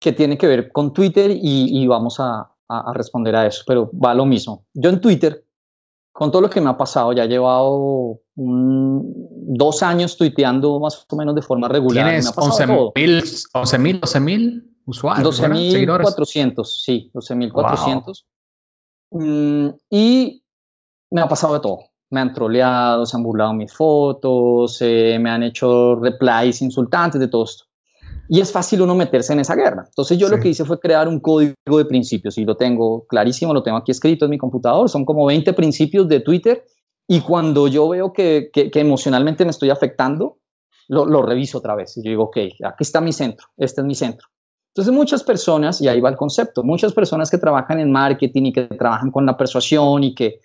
que tiene que ver con Twitter y, vamos a, responder a eso, pero va lo mismo. Yo en Twitter, con todo lo que me ha pasado, ya he llevado dos años tuiteando más o menos de forma regular. Tienes 11.000 mil, 11, usuarios. 12.400, sí, 12.400. Mm, y me ha pasado de todo me han troleado, se han burlado mis fotos, me han hecho replies insultantes de todo esto. Y es fácil uno meterse en esa guerra. Entonces yo lo que hice fue crear un código de principios y lo tengo clarísimo, lo tengo aquí escrito en mi computador. Son como 20 principios de Twitter y cuando yo veo que, que, emocionalmente me estoy afectando, lo, lo, reviso otra vez y yo digo, ok, aquí está mi centro, este es mi centro. Entonces muchas personas, y ahí va el concepto, muchas personas que trabajan en marketing y que trabajan con la persuasión y que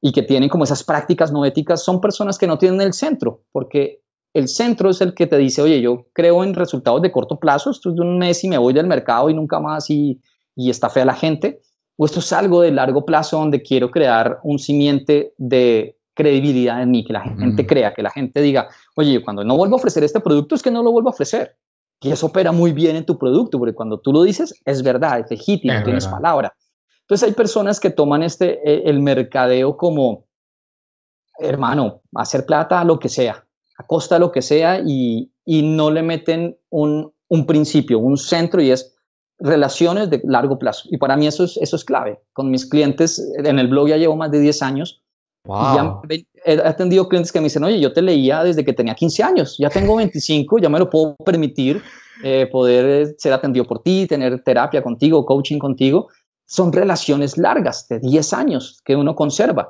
y que tienen como esas prácticas no éticas son personas que no tienen el centro, porque el centro es el que te dice, oye, yo creo en resultados de corto plazo, esto es de un mes y me voy del mercado y nunca más y, y está fea la gente, o esto es algo de largo plazo donde quiero crear un simiente de credibilidad en mí, que la gente mm. crea, que la gente diga, oye, cuando no vuelvo a ofrecer este producto es que no lo vuelvo a ofrecer. Y eso opera muy bien en tu producto, porque cuando tú lo dices, es verdad, es legítimo, tienes palabra. Entonces hay personas que toman este, eh, el mercadeo como, hermano, hacer plata a lo que sea, a costa de lo que sea y, y no le meten un, un, principio, un centro y es relaciones de largo plazo. Y para mí eso es, eso es clave. Con mis clientes, en el blog ya llevo más de 10 años. he atendido clientes que me dicen, oye, yo te leía desde que tenía 15 años, ya tengo 25, ya me lo puedo permitir eh, poder eh, ser atendido por ti, tener terapia contigo, coaching contigo son relaciones largas de 10 años que uno conserva.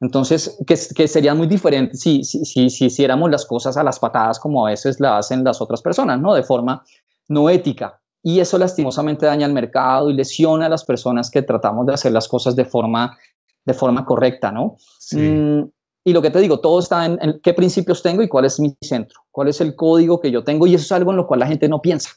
Entonces, que, sería muy diferente si, si, si, hiciéramos las cosas a las patadas como a veces la hacen las otras personas, ¿no? De forma no ética. Y eso lastimosamente daña al mercado y lesiona a las personas que tratamos de hacer las cosas de forma, de forma correcta, ¿no? Mm, y lo que te digo, todo está en qué principios tengo y cuál es mi centro, cuál es el código que yo tengo. Y eso es algo en lo cual la gente no piensa.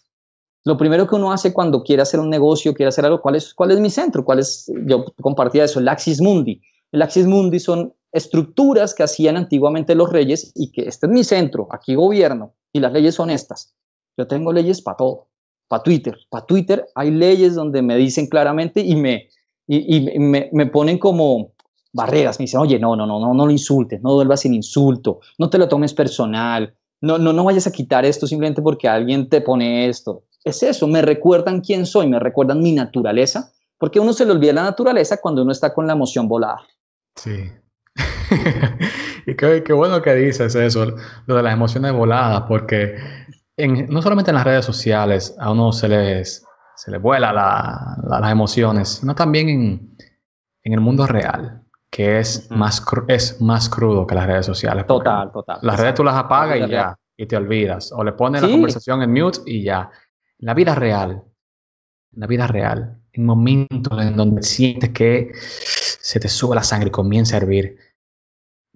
Lo primero que uno hace cuando quiere hacer un negocio, quiere hacer algo, ¿cuál es, mi centro? ¿Cuál es, yo compartía eso, el Axis Mundi. El Axis Mundi son estructuras que hacían antiguamente los reyes y que este es mi centro, aquí gobierno y las leyes son estas. Yo tengo leyes para todo, para Twitter. Para Twitter hay leyes donde me dicen claramente y me, ponen como barreras, me dicen, oye, no, no, no, no, lo insultes, no vuelvas sin insulto, no te lo tomes personal, no, no, no vayas a quitar esto simplemente porque alguien te pone esto es eso, me recuerdan quién soy, me recuerdan mi naturaleza, porque uno se le olvida la naturaleza cuando uno está con la emoción volada. Sí. [laughs] y qué, bueno que dices eso, lo de las emociones voladas, porque no solamente en las redes sociales a uno se le se le vuela las emociones, sino también en, el mundo real que es, más es más crudo que las redes sociales. Total, total. Las redes tú las apagas y ya, y te olvidas. O le pones la conversación en mute y ya la vida real, la vida real, en momentos en donde sientes que se te sube la sangre y comienza a hervir,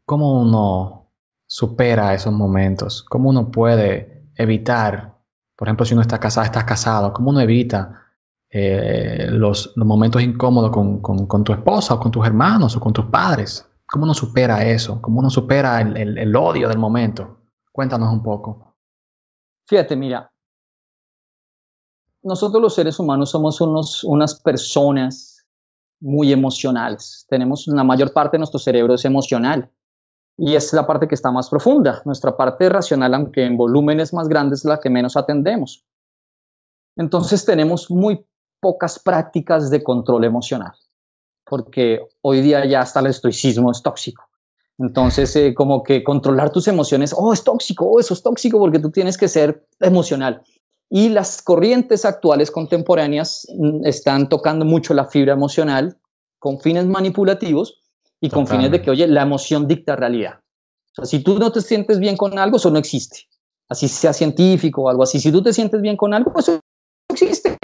¿cómo uno supera esos momentos? ¿Cómo uno puede evitar, por ejemplo, si uno está casado, estás casado, ¿cómo uno evita eh, los, momentos incómodos con, tu esposa o con tus hermanos o con tus padres? ¿Cómo uno supera eso? ¿Cómo uno supera el odio del momento? Cuéntanos un poco. Fíjate, mira, nosotros los seres humanos somos unos, unas personas muy emocionales. Tenemos la mayor parte de nuestro cerebro es emocional y es la parte que está más profunda. Nuestra parte racional, aunque en volúmenes más grandes, es la que menos atendemos. Entonces tenemos muy pocas prácticas de control emocional, porque hoy día ya hasta el estoicismo es tóxico. Entonces, eh, como que controlar tus emociones, oh, es tóxico, oh, eso es tóxico porque tú tienes que ser emocional. Y las corrientes actuales contemporáneas mm, están tocando mucho la fibra emocional con fines manipulativos y con fines de que, oye, la emoción dicta realidad. O sea, si tú no te sientes bien con algo, eso no existe. Así sea científico o algo así. Si tú te sientes bien con algo, eso no existe.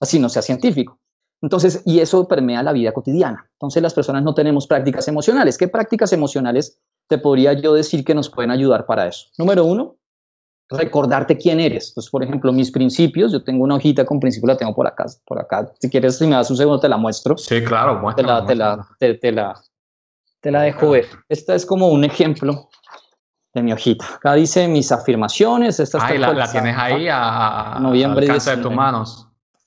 Así no sea científico. Entonces, y eso permea la vida cotidiana. Entonces, las personas no tenemos prácticas emocionales. ¿Qué prácticas emocionales te podría yo decir que nos pueden ayudar para eso? Número uno, recordarte quién eres. Entonces, por ejemplo, mis principios, yo tengo una hojita con principios, la tengo por acá, por acá. Si quieres, si me das un segundo, te la muestro. Sí, claro, muéstrala. Te la, Te, la, te, la, te la dejo ver. Esta es como un ejemplo de mi hojita. Acá dice mis afirmaciones. Esta la, tienes ahí a, noviembre de tus manos.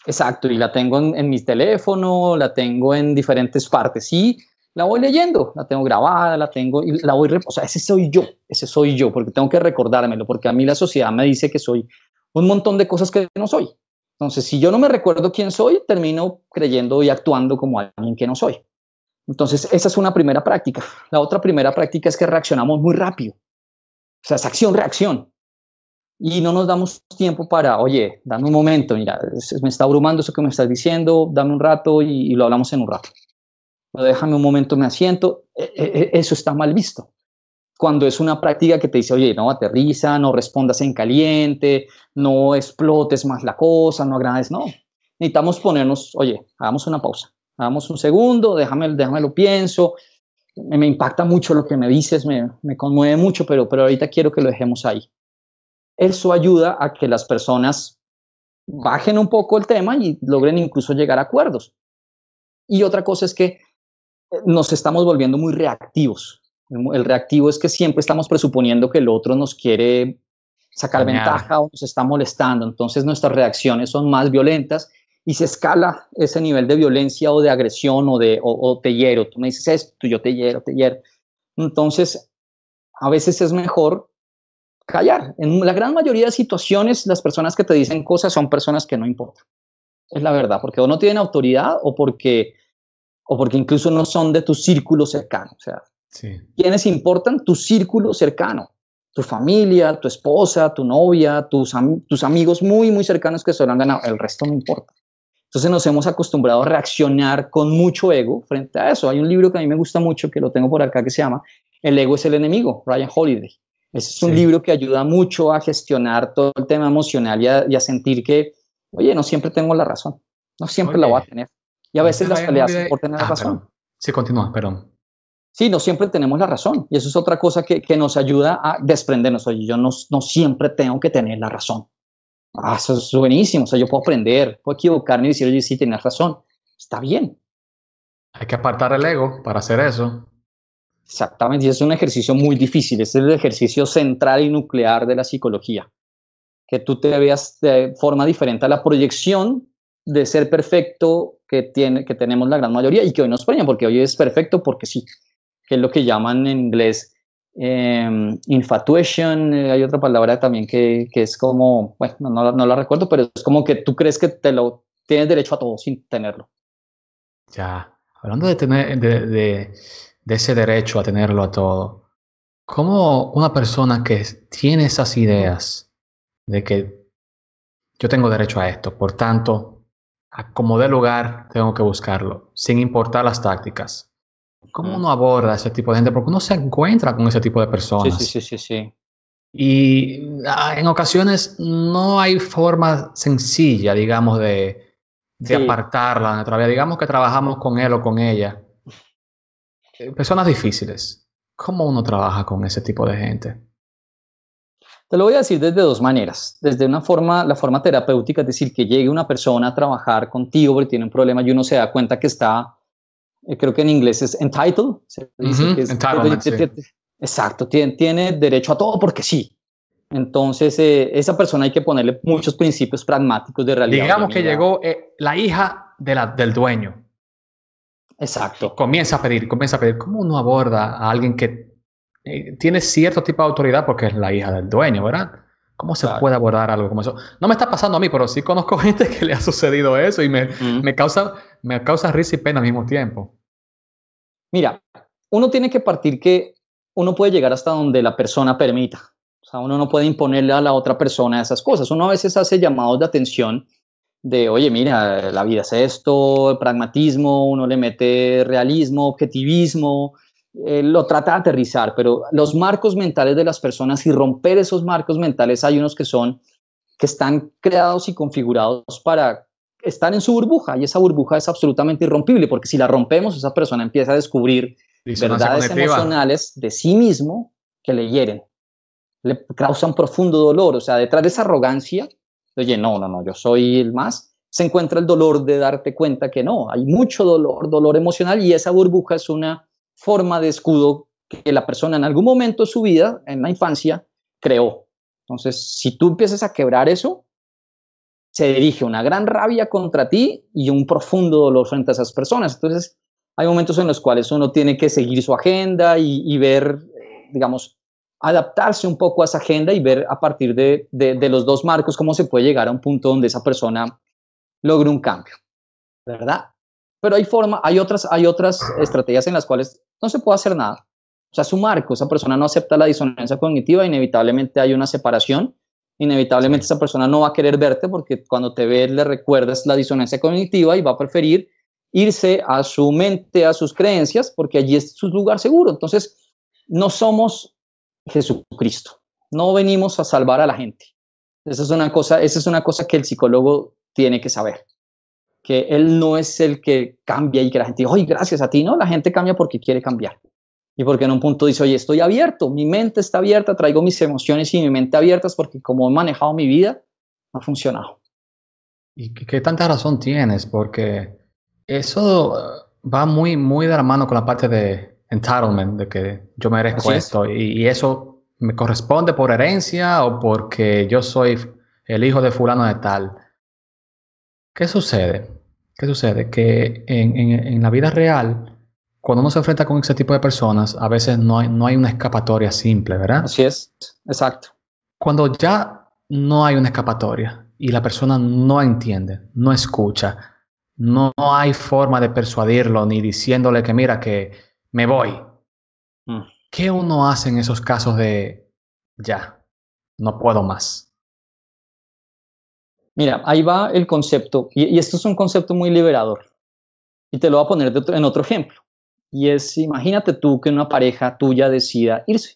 Exacto, y la tengo en, mi teléfono, la tengo en diferentes partes. sí la voy leyendo, la tengo grabada, la tengo y la voy, o sea, ese soy yo, ese soy yo, porque tengo que recordármelo, porque a mí la sociedad me dice que soy un montón de cosas que no soy. Entonces, si yo no me recuerdo quién soy, termino creyendo y actuando como alguien que no soy. Entonces, esa es una primera práctica. La otra primera práctica es que reaccionamos muy rápido. O sea, es acción, reacción. Y no nos damos tiempo para, oye, dame un momento, mira, me está abrumando eso que me estás diciendo, dame un rato y lo hablamos en un rato déjame un momento, me asiento, e, e, e, eso está mal visto. Cuando es una práctica que te dice, oye, no aterriza, no respondas en caliente, no explotes más la cosa, no agrades, no. Necesitamos ponernos, oye, hagamos una pausa, hagamos un segundo, déjame, déjame lo pienso, me, me, impacta mucho lo que me dices, me, me conmueve mucho, pero, pero ahorita quiero que lo dejemos ahí. Eso ayuda a que las personas bajen un poco el tema y logren incluso llegar a acuerdos. Y otra cosa es que nos estamos volviendo muy reactivos. El reactivo es que siempre estamos presuponiendo que el otro nos quiere sacar ventaja o nos está molestando. Entonces nuestras reacciones son más violentas y se escala ese nivel de violencia o de agresión o de o, o te hiero. Tú me dices esto, yo te hiero, te hiero. Entonces, a veces es mejor callar. En la gran mayoría de situaciones, las personas que te dicen cosas son personas que no importan. Es la verdad, porque o no tienen autoridad o porque o porque incluso no son de tu círculo cercano. O sea, ¿quiénes importan? Tu círculo cercano, tu familia, tu esposa, tu novia, tus, amigos muy, muy cercanos que lo han ganado. El resto no importa. Entonces nos hemos acostumbrado a reaccionar con mucho ego frente a eso. Hay un libro que a mí me gusta mucho, que lo tengo por acá, que se llama El ego es el enemigo, Ryan Holiday. Ese es un libro que ayuda mucho a gestionar todo el tema emocional y a, sentir que, oye, no siempre tengo la razón, no siempre la voy a tener. Y a veces las peleas por tener la ah, razón. Sí, continúa, perdón. Sí, no siempre tenemos la razón. Y eso es otra cosa que, que nos ayuda a desprendernos. Oye, yo no, no siempre tengo que tener la razón. Ah, eso es buenísimo. O sea, yo puedo aprender, puedo equivocarme y decir, oye, sí, tienes razón. Está bien. Hay que apartar el ego para hacer eso. Exactamente, y es un ejercicio muy difícil. es el ejercicio central y nuclear de la psicología. Que tú te veas de forma diferente a la proyección de ser perfecto que, tiene, que tenemos la gran mayoría y que hoy nos premian, porque hoy es perfecto porque sí, que es lo que llaman en inglés em, infatuation, eh, hay otra palabra también que, es como, bueno, no, la recuerdo, pero es como que tú crees que te lo tienes derecho a todo sin tenerlo. Ya, hablando de, tener, de, de, de ese derecho a tenerlo a todo, ¿cómo una persona que tiene esas ideas de que yo tengo derecho a esto, por tanto, como de lugar tengo que buscarlo, sin importar las tácticas. ¿Cómo uno aborda a ese tipo de gente? Porque uno se encuentra con ese tipo de personas. Sí, sí, sí, sí. Y ah, en ocasiones no hay forma sencilla, digamos, de, apartarla de otra Digamos que trabajamos con él o con ella. Eh, personas difíciles. ¿Cómo uno trabaja con ese tipo de gente? Te lo voy a decir desde dos maneras. Desde una forma, la forma terapéutica, es decir, que llegue una persona a trabajar contigo porque tiene un problema y uno se da cuenta que está, eh, creo que en inglés es entitled. Se Exacto, tiene, derecho a todo porque sí. Entonces, eh, esa persona hay que ponerle muchos principios pragmáticos de realidad. Digamos que llegó eh, la hija del dueño. Exacto. Comienza a pedir, comienza a pedir. ¿Cómo uno aborda a alguien que eh, tiene cierto tipo de autoridad porque es la hija del dueño, ¿verdad? ¿Cómo se puede abordar algo como eso? No me está pasando a mí, pero sí conozco [laughs] gente que le ha sucedido eso y me, me, causa, me causa risa y pena al mismo tiempo. Mira, uno tiene que partir que uno puede llegar hasta donde la persona permita. O sea, uno no puede imponerle a la otra persona esas cosas. Uno a veces hace llamados de atención de, oye, mira, la vida es esto, el pragmatismo, uno le mete realismo, objetivismo, eh, lo trata de aterrizar, pero los marcos mentales de las personas y romper esos marcos mentales, hay unos que son, que están creados y configurados para estar en su burbuja y esa burbuja es absolutamente irrompible porque si la rompemos esa persona empieza a descubrir verdades emocionales de sí mismo que le hieren, le causan profundo dolor, o sea, detrás de esa arrogancia, oye, no, no, no, yo soy el más, se encuentra el dolor de darte cuenta que no, hay mucho dolor, dolor emocional y esa burbuja es una forma de escudo que la persona en algún momento de su vida, en la infancia, creó. Entonces, si tú empiezas a quebrar eso, se dirige una gran rabia contra ti y un profundo dolor frente a esas personas. Entonces, hay momentos en los cuales uno tiene que seguir su agenda y, ver, digamos, adaptarse un poco a esa agenda y ver a partir de, los dos marcos cómo se puede llegar a un punto donde esa persona logre un cambio, ¿verdad? Pero hay forma, hay otras, hay otras estrategias en las cuales no se puede hacer nada. O sea, su marco, esa persona no acepta la disonancia cognitiva, inevitablemente hay una separación, inevitablemente esa persona no va a querer verte porque cuando te ve le recuerdas la disonancia cognitiva y va a preferir irse a su mente, a sus creencias, porque allí es su lugar seguro. Entonces, no somos Jesucristo, no venimos a salvar a la gente. Esa es una cosa, esa es una cosa que el psicólogo tiene que saber que Él no es el que cambia y que la gente dice, oye, gracias a ti, no, la gente cambia porque quiere cambiar. Y porque en un punto dice, oye, estoy abierto, mi mente está abierta, traigo mis emociones y mi mente abiertas porque como he manejado mi vida, ha funcionado. ¿Y qué tanta razón tienes? Porque eso uh, va muy, muy de la mano con la parte de entitlement, de que yo merezco esto y, y, eso me corresponde por herencia o porque yo soy el hijo de fulano de tal. ¿Qué sucede? ¿Qué sucede? Que en, la vida real, cuando uno se enfrenta con ese tipo de personas, a veces no hay, una escapatoria simple, ¿verdad? Así es, exacto. Cuando ya no hay una escapatoria y la persona no entiende, no escucha, no, hay forma de persuadirlo ni diciéndole que mira que me voy. Mm. ¿Qué uno hace en esos casos de ya, no puedo más? Mira, ahí va el concepto, y, esto es un concepto muy liberador. Y te lo voy a poner en otro ejemplo. Y es, imagínate tú que una pareja tuya decida irse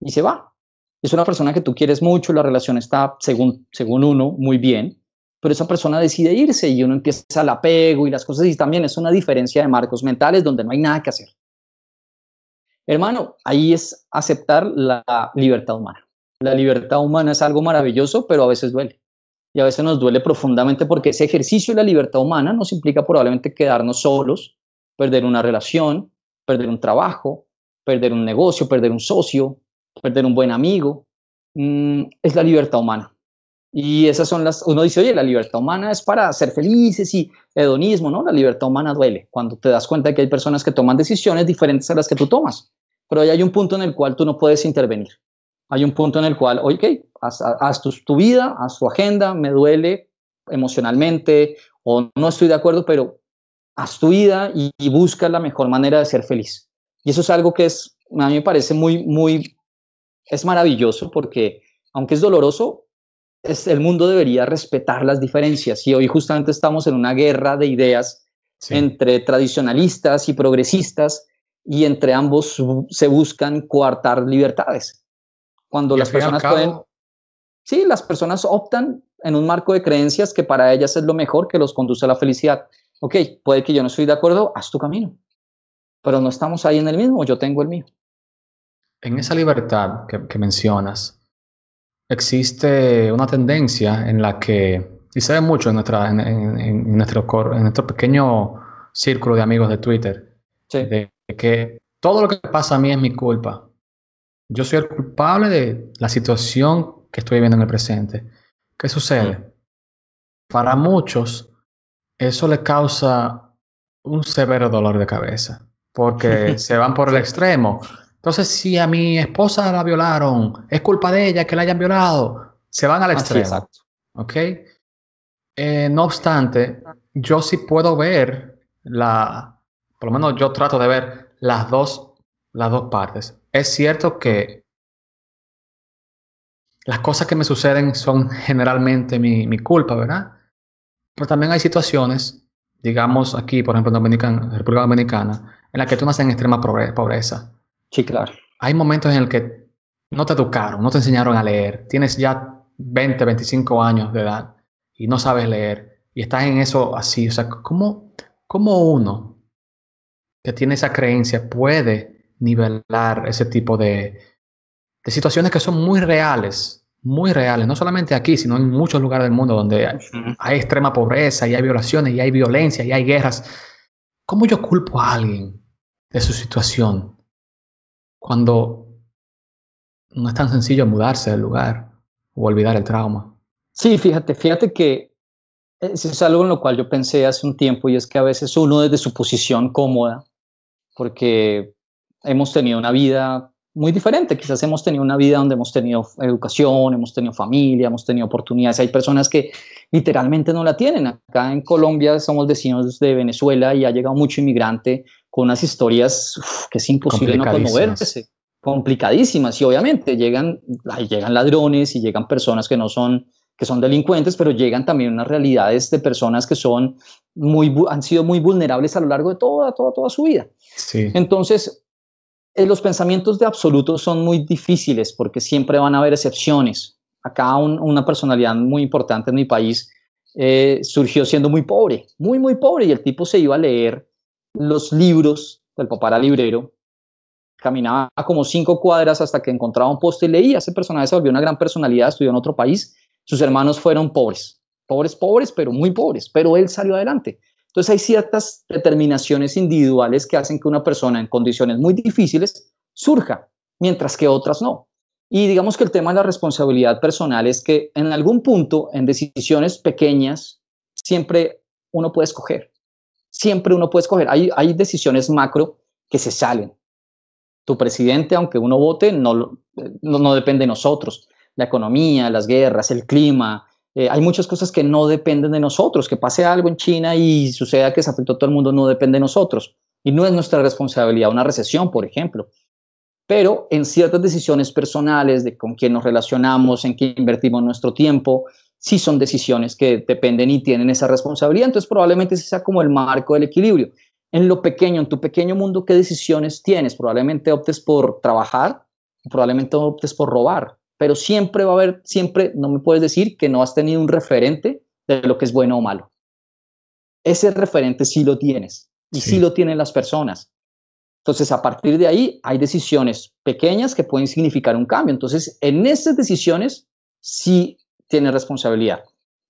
y se va. Es una persona que tú quieres mucho, la relación está, según, según uno, muy bien, pero esa persona decide irse y uno empieza el apego y las cosas, y también es una diferencia de marcos mentales donde no hay nada que hacer. Hermano, ahí es aceptar la libertad humana. La libertad humana es algo maravilloso, pero a veces duele y a veces nos duele profundamente porque ese ejercicio de la libertad humana nos implica probablemente quedarnos solos, perder una relación, perder un trabajo, perder un negocio, perder un socio, perder un buen amigo. Mm, es la libertad humana. Y esas son las, uno dice, oye, la libertad humana es para ser felices y hedonismo, ¿no? La libertad humana duele cuando te das cuenta de que hay personas que toman decisiones diferentes a las que tú tomas. Pero ahí hay un punto en el cual tú no puedes intervenir. Hay un punto en el cual, oye, okay, haz, tu, vida, haz tu agenda, me duele emocionalmente o no estoy de acuerdo, pero haz tu vida y, busca la mejor manera de ser feliz. Y eso es algo que es, a mí me parece muy, muy, es maravilloso porque aunque es doloroso, es, el mundo debería respetar las diferencias y hoy justamente estamos en una guerra de ideas entre tradicionalistas y progresistas y entre ambos se buscan coartar libertades. Cuando las personas pueden... Sí, las personas optan en un marco de creencias que para ellas es lo mejor que los conduce a la felicidad. Ok, puede que yo no estoy de acuerdo, haz tu camino. Pero no estamos ahí en el mismo, yo tengo el mío. En esa libertad que, mencionas, existe una tendencia en la que, y se ve mucho en, nuestra, en, nuestro, en nuestro pequeño círculo de amigos de Twitter, de que todo lo que pasa a mí es mi culpa. Yo soy el culpable de la situación estoy viviendo en el presente. ¿Qué sucede? Mm. Para muchos, eso le causa un severo dolor de cabeza, porque [laughs] se van por el extremo. Entonces, si a mi esposa la violaron, es culpa de ella que la hayan violado, se van al extremo. exacto. ¿Ok? Eh, no obstante, yo sí puedo ver la, por lo menos yo trato de ver las dos, las dos partes. Es cierto que las cosas que me suceden son generalmente mi, culpa, ¿verdad? Pero también hay situaciones, digamos aquí, por ejemplo, en Dominicana, República Dominicana, en la que tú naces en extrema pobreza. Sí, claro. Hay momentos en los que no te educaron, no te enseñaron a leer, tienes ya 20, 25 años de edad y no sabes leer y estás en eso así. O sea, cómo uno que tiene esa creencia puede nivelar ese tipo de, de situaciones que son muy reales, muy reales, no solamente aquí, sino en muchos lugares del mundo donde hay, extrema pobreza y hay violaciones y hay violencia y hay guerras. ¿Cómo yo culpo a alguien de su situación cuando no es tan sencillo mudarse del lugar o olvidar el trauma? Sí, fíjate, fíjate que eso es algo en lo cual yo pensé hace un tiempo y es que a veces uno desde su posición cómoda, porque hemos tenido una vida muy diferente. Quizás hemos tenido una vida donde hemos tenido educación, hemos tenido familia, hemos tenido oportunidades. Hay personas que literalmente no la tienen. Acá en Colombia somos vecinos de Venezuela y ha llegado mucho inmigrante con unas historias que es imposible no conmoverse, complicadísimas. Y obviamente llegan, llegan ladrones y llegan personas que no son que son delincuentes, pero llegan también unas realidades de personas que son muy, han sido muy vulnerables a lo largo de toda, toda, toda su vida. Sí. Entonces, eh, los pensamientos de absoluto son muy difíciles porque siempre van a haber excepciones. Acá una personalidad muy importante en mi país eh, surgió siendo muy pobre, muy, muy pobre, y el tipo se iba a leer los libros, del papá era librero, caminaba como cinco cuadras hasta que encontraba un poste y leía. Ese personaje se volvió una gran personalidad, estudió en otro país, sus hermanos fueron pobres, pobres, pobres, pero muy pobres, pero él salió adelante. Entonces hay ciertas determinaciones individuales que hacen que una persona en condiciones muy difíciles surja, mientras que otras no. Y digamos que el tema de la responsabilidad personal es que en algún punto, en decisiones pequeñas, siempre uno puede escoger. Siempre uno puede escoger. Hay, decisiones macro que se salen. Tu presidente, aunque uno vote, no, eh, no depende de nosotros. La economía, las guerras, el clima, eh, hay muchas cosas que no dependen de nosotros, que pase algo en China y suceda que se afectó a todo el mundo, no depende de nosotros. Y no es nuestra responsabilidad una recesión, por ejemplo. Pero en ciertas decisiones personales de con quién nos relacionamos, en qué invertimos nuestro tiempo, sí son decisiones que dependen y tienen esa responsabilidad. Entonces probablemente sea como el marco del equilibrio. En lo pequeño, en tu pequeño mundo, ¿qué decisiones tienes? Probablemente optes por trabajar, probablemente optes por robar, pero siempre va a haber, siempre no me puedes decir que no has tenido un referente de lo que es bueno o malo. Ese referente sí lo tienes y sí, lo tienen las personas. Entonces, a partir de ahí hay decisiones pequeñas que pueden significar un cambio. Entonces, en esas decisiones sí tienes responsabilidad.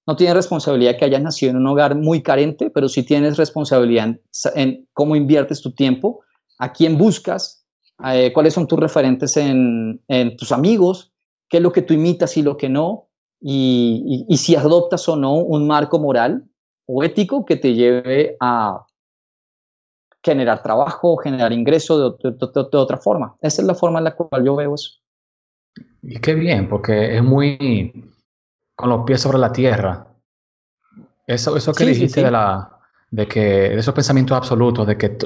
No tienes responsabilidad que hayas nacido en un hogar muy carente, pero sí tienes responsabilidad en, cómo inviertes tu tiempo, a quién buscas, eh, cuáles son tus referentes en tus amigos, qué es lo que tú imitas y lo que no, y, si adoptas o no un marco moral o ético que te lleve a generar trabajo, generar ingreso de, otra forma. Esa es la forma en la cual yo veo eso. Y qué bien, porque es muy con los pies sobre la tierra. Eso, eso que dijiste de la de que de esos pensamientos absolutos, de que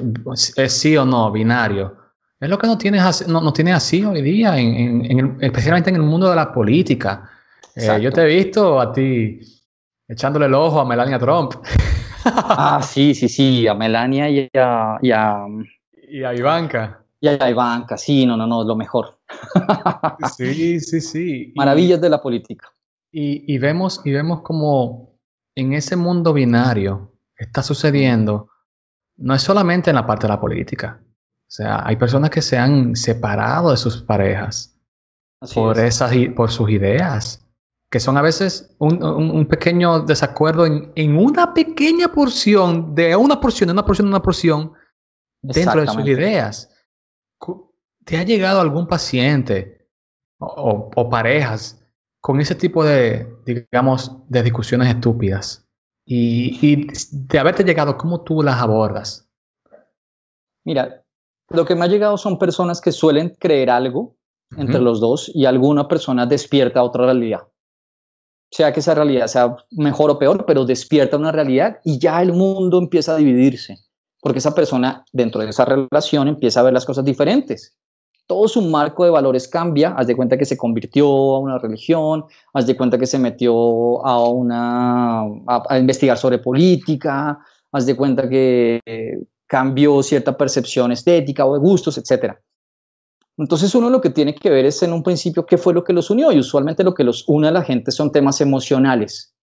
es sí o no, binario, es lo que nos tiene, no, nos tiene así hoy día, en, especialmente en el mundo de la política. Eh, yo te he visto a ti echándole el ojo a Melania Trump. [laughs] ah, sí, sí, sí, a Melania y a, y a, y a Ivanka. Y a Ivanka, sí, no, no, no, lo mejor. [laughs] sí, sí, sí. Maravillas de la política. Y, vemos, y vemos como en ese mundo binario está sucediendo, no es solamente en la parte de la política, o sea, hay personas que se han separado de sus parejas por, esas, por sus ideas, que son a veces un, pequeño desacuerdo en, una pequeña porción, de una porción, de una porción, de una porción, dentro de sus ideas. ¿Te ha llegado algún paciente o, parejas con ese tipo de, digamos, de discusiones estúpidas? Y, y, de haberte llegado, ¿cómo tú las abordas? Mira, lo que me ha llegado son personas que suelen creer algo entre los dos y alguna persona despierta otra realidad. Sea que esa realidad sea mejor o peor, pero despierta una realidad y ya el mundo empieza a dividirse, porque esa persona dentro de esa relación empieza a ver las cosas diferentes todo su marco de valores cambia, haz de cuenta que se convirtió a una religión, haz de cuenta que se metió a investigar sobre política, haz de cuenta que cambió cierta percepción estética o de gustos, etc. Entonces uno lo que tiene que ver es en un principio qué fue lo que los unió y usualmente lo que los une a la gente son temas emocionales.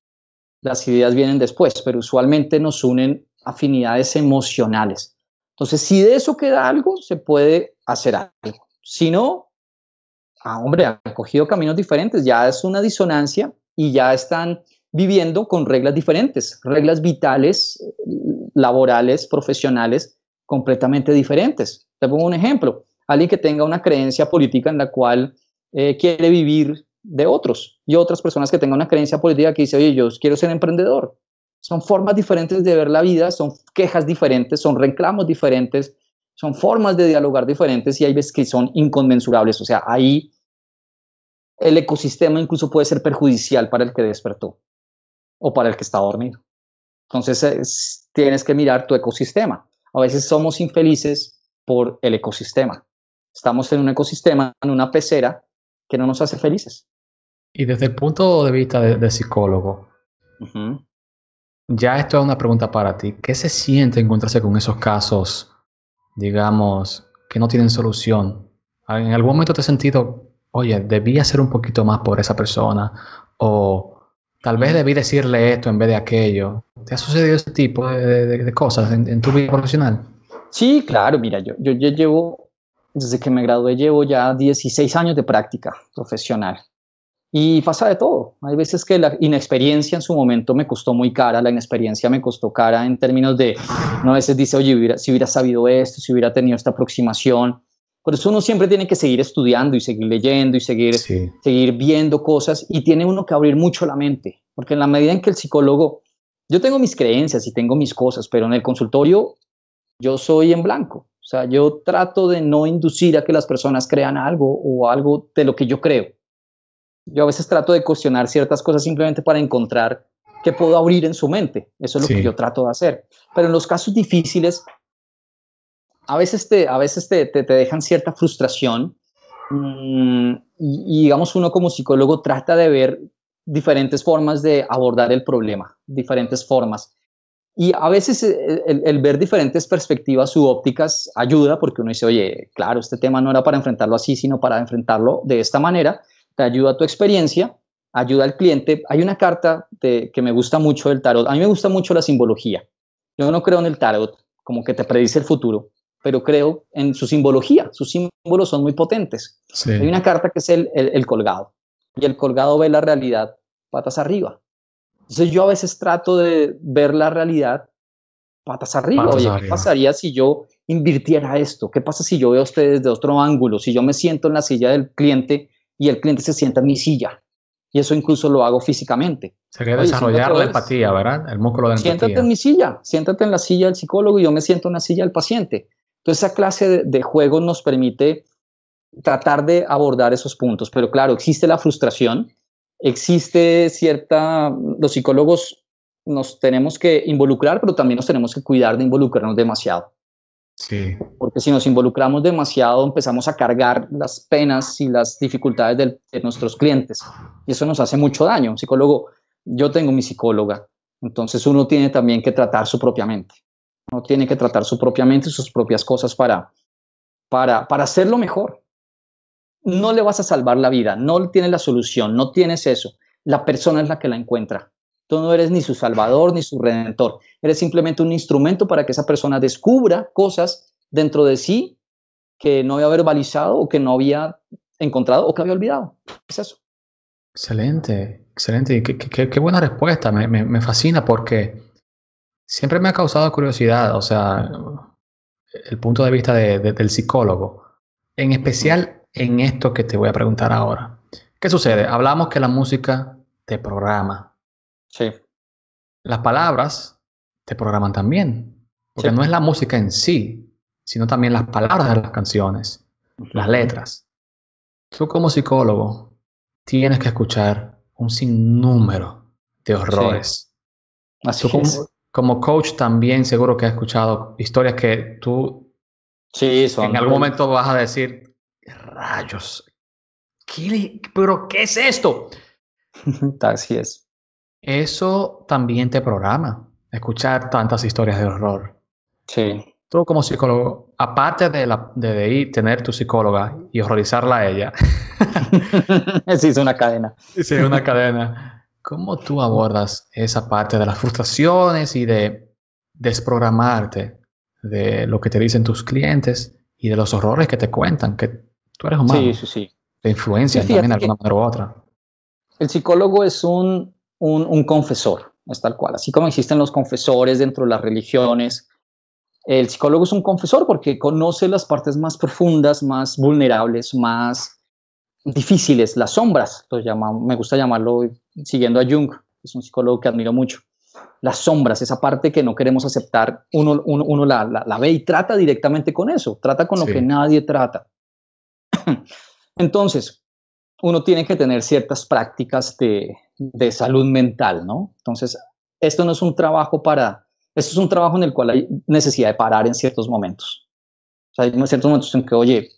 Las ideas vienen después, pero usualmente nos unen afinidades emocionales. Entonces, si de eso queda algo, se puede hacer algo. Si no, ah, hombre, ha cogido caminos diferentes, ya es una disonancia y ya están viviendo con reglas diferentes, reglas vitales, laborales, profesionales completamente diferentes. Te pongo un ejemplo, alguien que tenga una creencia política en la cual eh, quiere vivir de otros y otras personas que tengan una creencia política que dice, oye, yo quiero ser emprendedor. Son formas diferentes de ver la vida, son quejas diferentes, son reclamos diferentes, son formas de dialogar diferentes y hay veces que son inconmensurables. O sea, ahí el ecosistema incluso puede ser perjudicial para el que despertó o para el que está dormido. Entonces eh, tienes que mirar tu ecosistema. A veces somos infelices por el ecosistema. Estamos en un ecosistema, en una pecera que no nos hace felices. Y desde el punto de vista de, psicólogo, ya esto es una pregunta para ti. ¿Qué se siente encontrarse con esos casos, digamos, que no tienen solución? ¿En algún momento te has sentido, oye, debía hacer un poquito más por esa persona? ¿O tal vez debí decirle esto en vez de aquello. ¿Te ha sucedido ese tipo de, cosas en, tu vida profesional? Sí, claro, mira, yo, yo, llevo, desde que me gradué, llevo ya 16 años de práctica profesional. Y pasa de todo. Hay veces que la inexperiencia en su momento me costó muy cara, la inexperiencia me costó cara en términos de, no a veces dice, oye, hubiera, si hubiera sabido esto, si hubiera tenido esta aproximación, por eso uno siempre tiene que seguir estudiando y seguir leyendo y seguir, seguir viendo cosas y tiene uno que abrir mucho la mente, porque en la medida en que el psicólogo, yo tengo mis creencias y tengo mis cosas, pero en el consultorio yo soy en blanco. O sea, yo trato de no inducir a que las personas crean algo o algo de lo que yo creo. Yo a veces trato de cuestionar ciertas cosas simplemente para encontrar qué puedo abrir en su mente. Eso es lo que yo trato de hacer. Pero en los casos difíciles, a veces te, a veces te, dejan cierta frustración mm, y, digamos uno como psicólogo trata de ver diferentes formas de abordar el problema, diferentes formas. Y a veces eh, el, ver diferentes perspectivas u ópticas ayuda porque uno dice, oye, claro, este tema no era para enfrentarlo así, sino para enfrentarlo de esta manera. Te ayuda a tu experiencia, ayuda al cliente. Hay una carta que me gusta mucho del tarot. A mí me gusta mucho la simbología. Yo no creo en el tarot, como que te predice el futuro pero creo en su simbología. Sus símbolos son muy potentes. Hay una carta que es el, colgado, y el colgado ve la realidad patas arriba. Entonces yo a veces trato de ver la realidad patas arriba. Oye, ¿qué pasaría si yo invirtiera esto? ¿Qué pasa si yo veo a ustedes de otro ángulo? Si yo me siento en la silla del cliente y el cliente se sienta en mi silla. Y eso incluso lo hago físicamente. Sería desarrollar la empatía, ¿verdad? El músculo de empatía. Siéntate en mi silla, siéntate en la silla del psicólogo y yo me siento en la silla del paciente. Entonces, esa clase de, juego nos permite tratar de abordar esos puntos, pero claro, existe la frustración, existe cierta, los psicólogos nos tenemos que involucrar, pero también nos tenemos que cuidar de involucrarnos demasiado. Sí. Porque si nos involucramos demasiado, empezamos a cargar las penas y las dificultades de nuestros clientes. Y eso nos hace mucho daño. Un psicólogo, yo tengo mi psicóloga, entonces uno tiene también que tratar su propia mente. No tiene que tratar su propia mente y sus propias cosas para, para, para hacerlo mejor. No le vas a salvar la vida, no tienes la solución, no tienes eso. La persona es la que la encuentra. Tú no eres ni su salvador ni su redentor. Eres simplemente un instrumento para que esa persona descubra cosas dentro de sí que no había verbalizado o que no había encontrado o que había olvidado. Es eso. Excelente, excelente. Qué, qué, buena respuesta. me, fascina porque siempre me ha causado curiosidad, o sea, el punto de vista del psicólogo, en especial en esto que te voy a preguntar ahora. ¿Qué sucede? Hablamos que la música te programa. Sí. Las palabras te programan también, porque no es la música en sí, sino también las palabras de las canciones, las letras. Tú como psicólogo tienes que escuchar un sinnúmero de horrores. Así es como coach también seguro que has escuchado historias que tú sí, en algún momento vas a decir, rayos, ¿pero qué es esto? [laughs] Así es. Eso también te programa, escuchar tantas historias de horror. Sí. Tú como psicólogo, aparte de, la, de, ir, tener tu psicóloga y horrorizarla a ella. [laughs] es una cadena. es una cadena. ¿Cómo tú abordas esa parte de las frustraciones y de desprogramarte de lo que te dicen tus clientes y de los horrores que te cuentan? Que tú eres humano. Sí, sí, sí. Te influencian también de alguna manera u otra. El psicólogo es un, un confesor, es tal cual. Así como existen los confesores dentro de las religiones, el psicólogo es un confesor porque conoce las partes más profundas, más vulnerables, más difíciles, las sombras, los me gusta llamarlo siguiendo a Jung, es un psicólogo que admiro mucho. Las sombras, esa parte que no queremos aceptar, uno, uno, la, la, ve y trata directamente con eso, trata con lo que nadie trata. [clears throat] Entonces, uno tiene que tener ciertas prácticas de, de salud mental, ¿no? Entonces, esto no es un trabajo para, esto es un trabajo en el cual hay necesidad de parar en ciertos momentos. hay ciertos momentos en que, oye,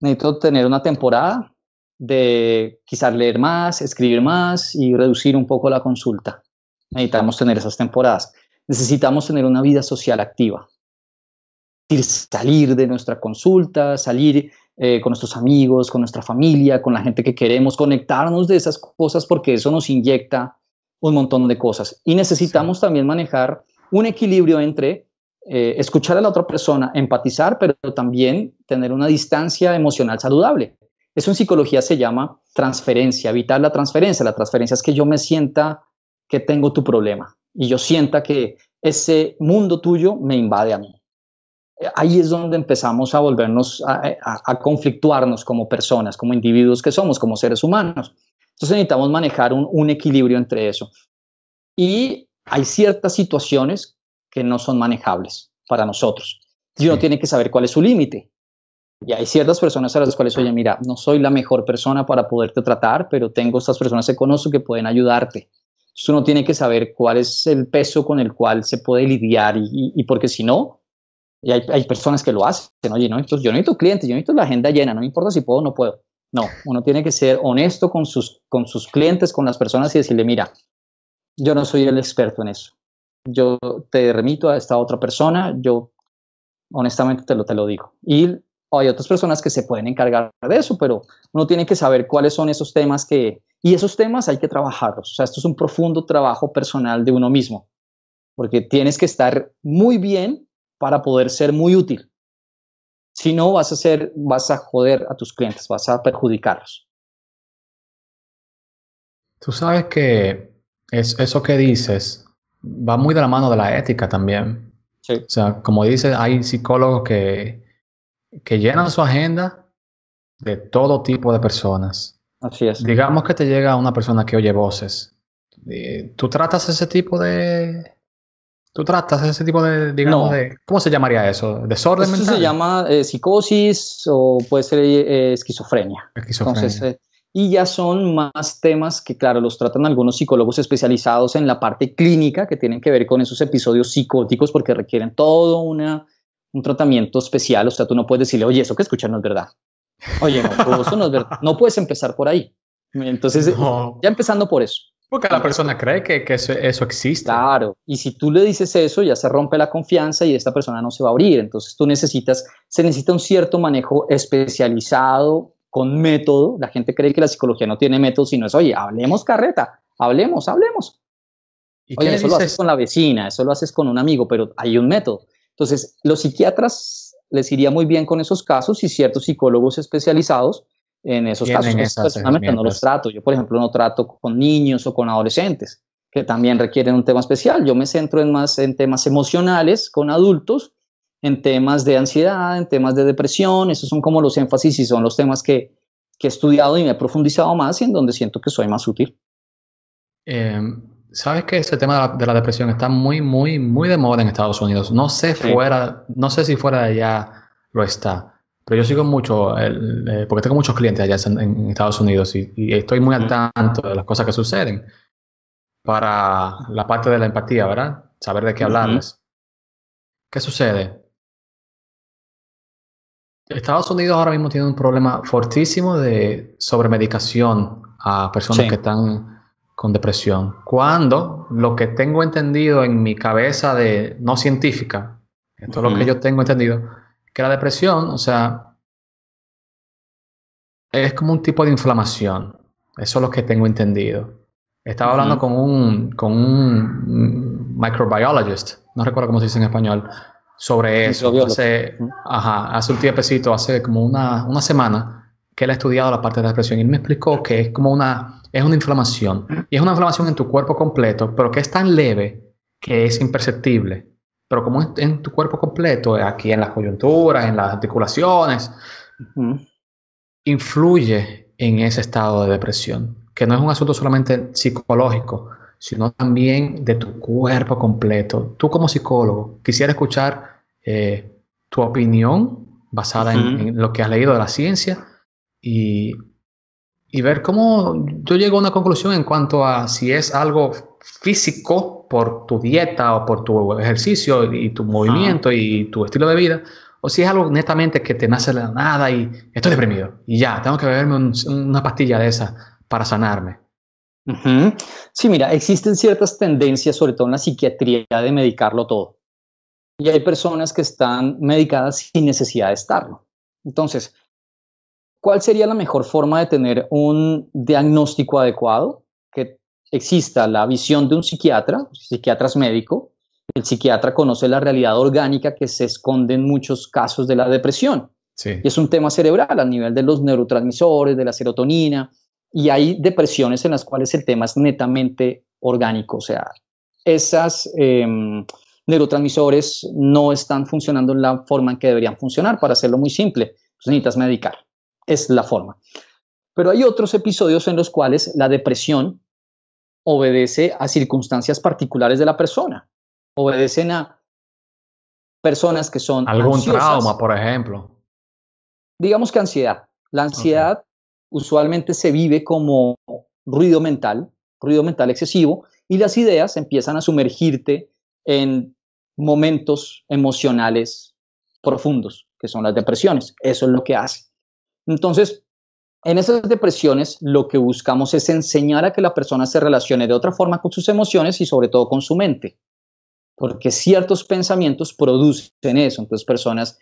necesito tener una temporada de quizás leer más, escribir más y reducir un poco la consulta. Necesitamos tener esas temporadas. Necesitamos tener una vida social activa. Salir de nuestra consulta, salir eh, con nuestros amigos, con nuestra familia, con la gente que queremos, conectarnos de esas cosas porque eso nos inyecta un montón de cosas. Y necesitamos también manejar un equilibrio entre eh, escuchar a la otra persona, empatizar, pero también tener una distancia emocional saludable. Eso en psicología se llama transferencia, evitar la transferencia. La transferencia es que yo me sienta que tengo tu problema y yo sienta que ese mundo tuyo me invade a mí. Ahí es donde empezamos a volvernos a, a, conflictuarnos como personas, como individuos que somos, como seres humanos. Entonces necesitamos manejar un, un equilibrio entre eso. Y hay ciertas situaciones que no son manejables para nosotros. Y uno tiene que saber cuál es su límite. Y hay ciertas personas a las cuales, oye, mira, no soy la mejor persona para poderte tratar, pero tengo estas personas que conozco que pueden ayudarte. Entonces uno tiene que saber cuál es el peso con el cual se puede lidiar y, porque si no, y hay, personas que lo hacen, oye, no, entonces yo necesito clientes, yo necesito la agenda llena, no me importa si puedo o no puedo. No, uno tiene que ser honesto con sus, con sus clientes, con las personas y decirle, mira, yo no soy el experto en eso yo te remito a esta otra persona, yo honestamente te lo, te lo digo. Y hay otras personas que se pueden encargar de eso, pero uno tiene que saber cuáles son esos temas que... Y esos temas hay que trabajarlos. O sea, esto es un profundo trabajo personal de uno mismo, porque tienes que estar muy bien para poder ser muy útil. Si no, vas a, ser, vas a joder a tus clientes, vas a perjudicarlos. Tú sabes que es, eso que dices va muy de la mano de la ética también. O sea, como dice, hay psicólogos que, que llenan su agenda de todo tipo de personas. Así es. Digamos que te llega una persona que oye voces. Eh, ¿Tú tratas ese tipo de... ¿Tú tratas ese tipo de, digamos, de... ¿Cómo se llamaría eso? ¿Desorden eso se llama eh, psicosis o puede ser eh, esquizofrenia. esquizofrenia. Entonces, y ya son más temas que, claro, los tratan algunos psicólogos especializados en la parte clínica que tienen que ver con esos episodios psicóticos porque requieren todo una, un tratamiento especial. O sea, tú no puedes decirle, oye, eso que escuchar no es verdad. Oye, no, eso no es verdad. No puedes empezar por ahí. Entonces, ya empezando por eso. Porque la persona cree que, eso, eso, existe. Claro, y si tú le dices eso, ya se rompe la confianza y esta persona no se va a abrir. Entonces tú necesitas, se necesita un cierto manejo especializado con método. La gente cree que la psicología no tiene método, sino es, oye, hablemos carreta, hablemos, hablemos. oye, eso lo haces con la vecina, eso lo haces con un amigo, pero hay un método. Entonces, los psiquiatras les iría muy bien con esos casos y ciertos psicólogos especializados en esos casos. personalmente no los trato. Yo, por ejemplo, no trato con niños o con adolescentes, que también requieren un tema especial. Yo me centro más en temas emocionales con adultos en temas de ansiedad, en temas de depresión, esos son como los énfasis y son los temas que, que he estudiado y me he profundizado más y en donde siento que soy más útil. Em, Sabes que ese tema de la, depresión está muy, muy, muy de moda en Estados Unidos. No sé fuera, no sé si fuera de allá lo está. Pero yo sigo mucho, eh, porque tengo muchos clientes allá en, Estados Unidos y, estoy muy al tanto de las cosas que suceden para la parte de la empatía, ¿verdad? Saber de qué hablarles. ¿Qué sucede? Estados Unidos ahora mismo tiene un problema fortísimo de sobremedicación a personas que están con depresión. Cuando lo que tengo entendido en mi cabeza de no científica, esto es lo que yo tengo entendido, que la depresión, o sea, es como un tipo de inflamación. Eso es lo que tengo entendido. Estaba hablando con un, con un microbiologist, no recuerdo cómo se dice en español, sobre eso. Hace, hace un tiempecito, hace como una, una semana, que él ha estudiado la parte de la depresión y me explicó que es como una, es una inflamación. Y es una inflamación en tu cuerpo completo, pero que es tan leve que es imperceptible. Pero como es en tu cuerpo completo, aquí en las coyunturas, en las articulaciones, influye en ese estado de depresión, que no es un asunto solamente psicológico, sino también de tu cuerpo completo. Tú como psicólogo, quisiera escuchar eh, tu opinión basada en, lo que has leído de la ciencia y, ver cómo yo llego a una conclusión en cuanto a si es algo físico por tu dieta o por tu ejercicio y, tu movimiento y tu estilo de vida, o si es algo netamente que te nace de la nada y estoy deprimido y ya, tengo que beberme una pastilla de esa para sanarme. Sí, mira, existen ciertas tendencias, sobre todo en la psiquiatría, de medicarlo todo. Y hay personas que están medicadas sin necesidad de estarlo. Entonces, ¿cuál sería la mejor forma de tener un diagnóstico adecuado? Que exista la visión de un psiquiatra, psiquiatras médico, el psiquiatra conoce la realidad orgánica que se esconde en muchos casos de la depresión. Y es un tema cerebral a nivel de los neurotransmisores, de la serotonina, y hay depresiones en las cuales el tema es netamente orgánico, o sea, esas em, neurotransmisores no están funcionando en la forma en que deberían funcionar, para hacerlo muy simple, pues necesitas medicar, es la forma. Pero hay otros episodios en los cuales la depresión obedece a circunstancias particulares de la persona, obedecen a personas que son algún trauma, por ejemplo. Digamos que ansiedad. La ansiedad usualmente se vive como ruido mental, ruido mental excesivo, y las ideas empiezan a sumergirte en momentos emocionales profundos, que son las depresiones. Eso es lo que hace. Entonces, en esas depresiones lo que buscamos es enseñar a que la persona se relacione de otra forma con sus emociones y sobre todo con su mente, porque ciertos pensamientos producen eso. Entonces, personas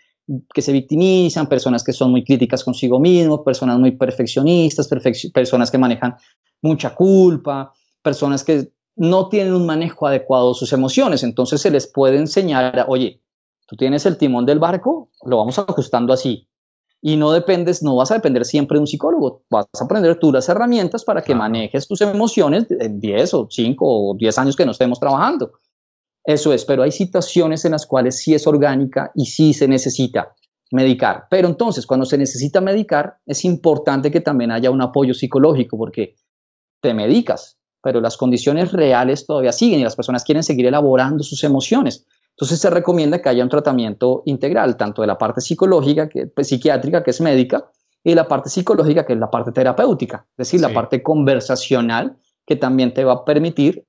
que se victimizan, personas que son muy críticas consigo mismos, personas muy perfeccionistas, personas que manejan mucha culpa, personas que no tienen un manejo adecuado de sus emociones. Entonces se les puede enseñar, oye, tú tienes el timón del barco, lo vamos ajustando así. Y no dependes, no vas a depender siempre de un psicólogo, vas a aprender tú las herramientas para que manejes tus emociones en 10 o 5 o 10 años que no estemos trabajando. Eso es, pero hay situaciones en las cuales sí es orgánica y sí se necesita medicar. Pero entonces, cuando se necesita medicar, es importante que también haya un apoyo psicológico, porque te medicas, pero las condiciones reales todavía siguen y las personas quieren seguir elaborando sus emociones. Entonces se recomienda que haya un tratamiento integral, tanto de la parte psicológica, que, pues, psiquiátrica, que es médica, y la parte psicológica, que es la parte terapéutica, es decir, la parte conversacional, que también te va a permitir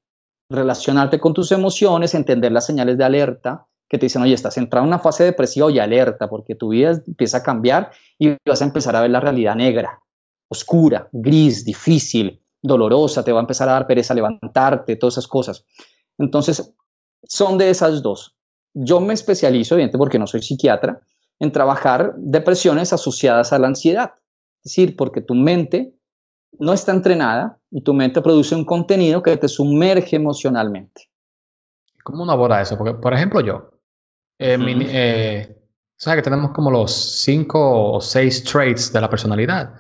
relacionarte con tus emociones, entender las señales de alerta que te dicen, oye, estás entrando en una fase depresiva y alerta, porque tu vida empieza a cambiar y vas a empezar a ver la realidad negra, oscura, gris, difícil, dolorosa, te va a empezar a dar pereza levantarte, todas esas cosas. Entonces, son de esas dos. Yo me especializo, obviamente, porque no soy psiquiatra, en trabajar depresiones asociadas a la ansiedad. Es decir, porque tu mente no está entrenada y tu mente produce un contenido que te sumerge emocionalmente. ¿Cómo uno aborda eso? Porque, por ejemplo, yo, eh, eh, sabes que tenemos como los cinco o seis traits de la personalidad.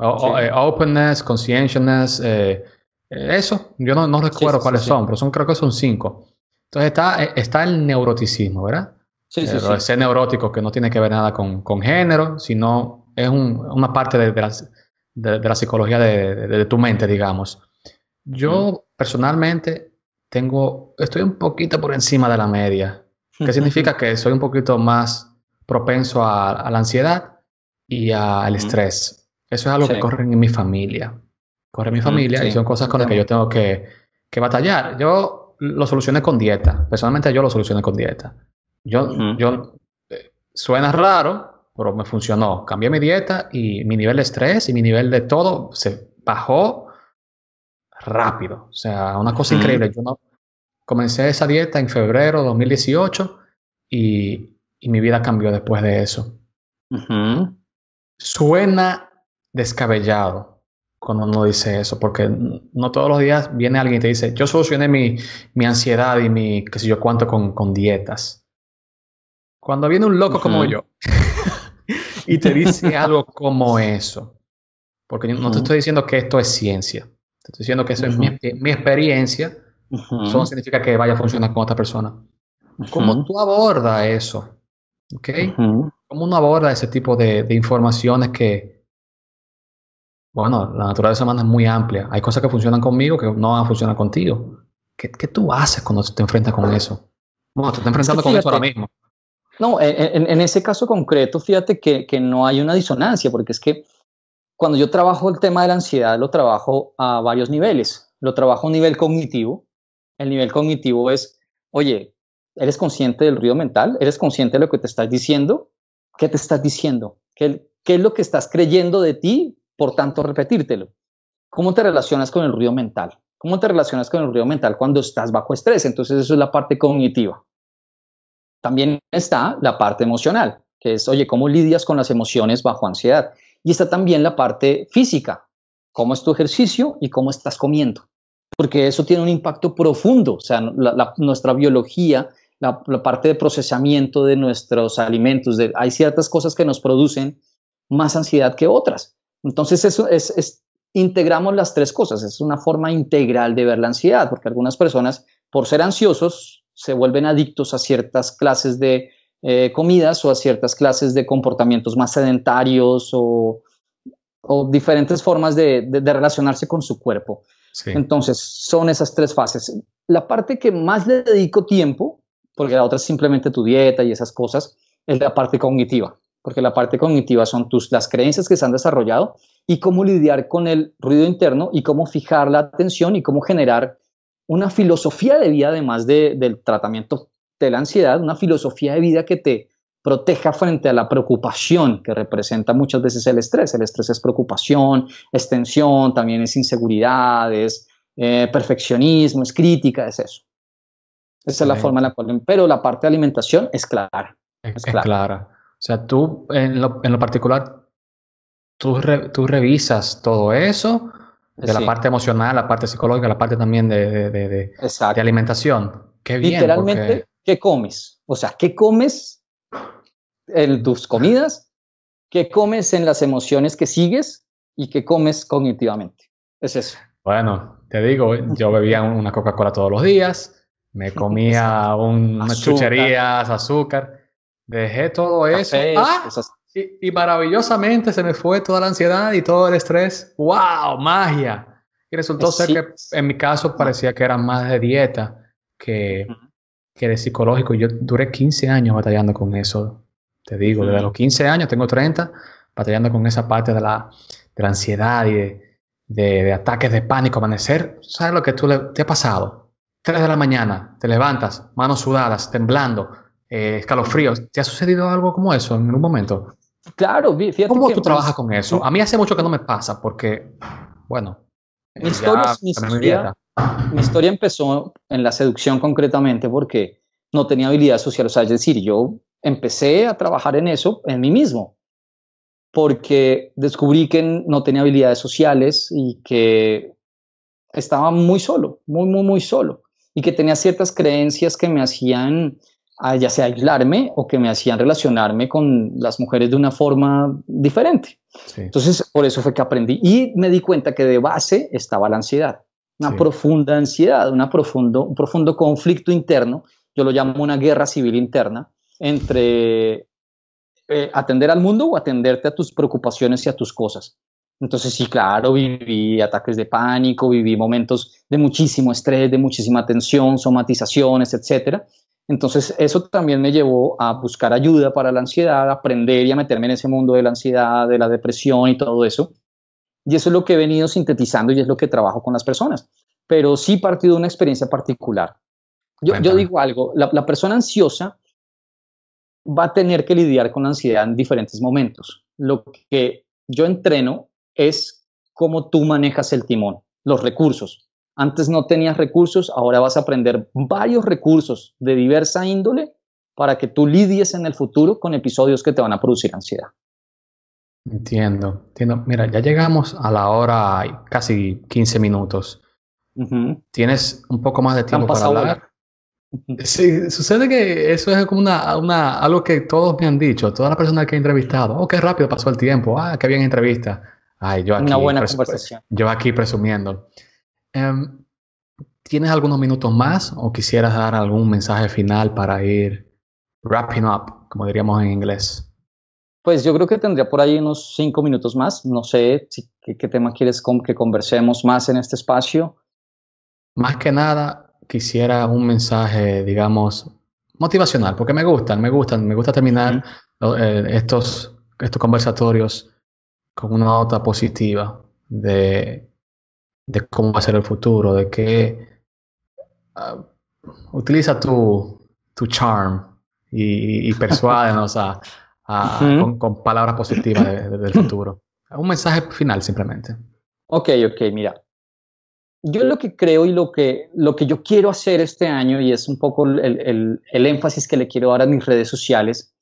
eh, openness, conscientiousness, eh, eh, eso, yo no, no recuerdo cuáles son, pero son, creo que son cinco. Entonces está, está el neuroticismo, ¿verdad? Sí, sí, Ser neurótico que no tiene que ver nada con, con género, sino es un, una parte de, de las de, la psicología de, tu mente, digamos. Yo personalmente tengo, estoy un poquito por encima de la media, que significa que soy un poquito más propenso a, la ansiedad y al estrés. Eso es algo que corre en mi familia. Corre en mi mm, familia y son cosas con las que yo tengo que, batallar. Yo lo solucioné con dieta. Personalmente yo lo solucioné con dieta. Yo, yo eh, suena raro, pero me funcionó. Cambié mi dieta y mi nivel de estrés y mi nivel de todo se bajó rápido. O sea, una cosa increíble. Yo no, comencé esa dieta en febrero de 2018 y, mi vida cambió después de eso. Suena descabellado cuando uno dice eso, porque no todos los días viene alguien y te dice, yo solucioné mi, ansiedad y mi qué sé yo cuánto con, dietas. Cuando viene un loco como yo y te dice algo como eso. Porque no te estoy diciendo que esto es ciencia. Te estoy diciendo que eso es mi, experiencia. Eso no significa que vaya a funcionar con otra persona. ¿Cómo tú aborda eso? ¿Ok? ¿Cómo uno aborda ese tipo de, informaciones que, bueno, la naturaleza humana es muy amplia. Hay cosas que funcionan conmigo que no van a funcionar contigo. ¿Qué, tú haces cuando te enfrentas con eso? Bueno, te estás enfrentando con eso ahora mismo. No, en, ese caso concreto, fíjate que, no hay una disonancia, porque es que cuando yo trabajo el tema de la ansiedad, lo trabajo a varios niveles. Lo trabajo a nivel cognitivo. El nivel cognitivo es, oye, ¿eres consciente del ruido mental? ¿Eres consciente de lo que te estás diciendo? ¿Qué te estás diciendo? ¿Qué, qué es lo que estás creyendo de ti? Por tanto, repetírtelo. ¿Cómo te relacionas con el ruido mental? ¿Cómo te relacionas con el ruido mental cuando estás bajo estrés? Entonces, eso es la parte cognitiva. También está la parte emocional, que es, oye, ¿cómo lidias con las emociones bajo ansiedad? Y está también la parte física, cómo es tu ejercicio y cómo estás comiendo, porque eso tiene un impacto profundo, o sea, nuestra biología, la, parte de procesamiento de nuestros alimentos, hay ciertas cosas que nos producen más ansiedad que otras. Entonces, eso es, integramos las tres cosas, es una forma integral de ver la ansiedad, porque algunas personas, por ser ansiosos, se vuelven adictos a ciertas clases de eh, comidas o a ciertas clases de comportamientos más sedentarios o, diferentes formas de, relacionarse con su cuerpo. Entonces, son esas tres fases. La parte que más le dedico tiempo, porque la otra es simplemente tu dieta y esas cosas, es la parte cognitiva, porque la parte cognitiva son tus, las creencias que se han desarrollado y cómo lidiar con el ruido interno y cómo fijar la atención y cómo generar una filosofía de vida, además del tratamiento de la ansiedad, una filosofía de vida que te proteja frente a la preocupación que representa muchas veces el estrés. El estrés es preocupación, es tensión, también es inseguridad, es eh, perfeccionismo, es crítica, es eso. Esa es la forma en la cual... Pero la parte de alimentación es clara. Es, clara. O sea, tú en lo, en lo particular, tú, tú revisas todo eso de la parte emocional, la parte psicológica, la parte también de, de, alimentación. Qué bien. Literalmente, ¿qué comes? O sea, ¿qué comes en tus comidas? ¿Qué comes en las emociones que sigues? ¿Y qué comes cognitivamente? Es eso. Bueno, te digo, yo bebía una Coca-Cola todos los días, me comía un, unas chucherías, azúcar, dejé todo eso. ah, y, maravillosamente se me fue toda la ansiedad y todo el estrés. ¡Wow! ¡Magia! Y resultó ser que en mi caso parecía que era más de dieta que, de psicológico. Yo duré 15 años batallando con eso. Te digo, desde los 15 años, tengo 30, batallando con esa parte de la, ansiedad y de, ataques de pánico, amanecer. ¿Sabes lo que tú te ha pasado? 3 de la mañana, te levantas, manos sudadas, temblando, eh, escalofríos. ¿Te ha sucedido algo como eso en un momento? Claro, fíjate. ¿Cómo tú trabajas con eso? A mí hace mucho que no me pasa porque, bueno. Mi eh, historia, empezó en la seducción concretamente porque no tenía habilidades sociales. O sea, es decir, yo empecé a trabajar en eso en mí mismo porque descubrí que no tenía habilidades sociales y que estaba muy solo, muy, muy, muy solo, y que tenía ciertas creencias que me hacían a ya sea aislarme o que me hacían relacionarme con las mujeres de una forma diferente. Entonces, por eso fue que aprendí y me di cuenta que de base estaba la ansiedad, una profunda ansiedad, una profundo, un profundo conflicto interno, yo lo llamo una guerra civil interna, entre eh, atender al mundo o atenderte a tus preocupaciones y a tus cosas. Entonces, sí, claro, viví ataques de pánico, viví momentos de muchísimo estrés, de muchísima tensión, somatizaciones, etcétera. Entonces eso también me llevó a buscar ayuda para la ansiedad, aprender y a meterme en ese mundo de la ansiedad, de la depresión y todo eso. Y eso es lo que he venido sintetizando y es lo que trabajo con las personas. Pero sí partido de una experiencia particular. Yo, digo algo, la, la persona ansiosa va a tener que lidiar con la ansiedad en diferentes momentos. Lo que yo entreno es cómo tú manejas el timón, los recursos. Antes no tenías recursos, ahora vas a aprender varios recursos de diversa índole para que tú lidies en el futuro con episodios que te van a producir ansiedad. Entiendo, entiendo. Mira, ya llegamos a la hora casi 15 minutos. ¿Tienes un poco más de tiempo para hablar? Sí, sucede que eso es como una, una, algo que todos me han dicho, todas las personas que he entrevistado. Oh, qué rápido pasó el tiempo. Ah, qué bien entrevista. Ay, yo aquí, una buena conversación. Yo aquí presumiendo. Em, ¿Tienes algunos minutos más o quisieras dar algún mensaje final para ir wrapping up, como diríamos en inglés? Pues yo creo que tendría por ahí unos cinco minutos más. No sé qué, tema quieres que conversemos más en este espacio. Más que nada, quisiera un mensaje, digamos, motivacional, porque me gustan, me gustan, me gusta terminar eh, estos, estos conversatorios con una nota positiva de de cómo va a ser el futuro, de qué... Ah, utiliza tu, tu charm y, persuádenos a, con, palabras positivas del futuro. Un mensaje final simplemente. Ok, ok, mira. Yo lo que creo y lo que, lo que yo quiero hacer este año, y es un poco el, el, el énfasis que le quiero dar a mis redes sociales,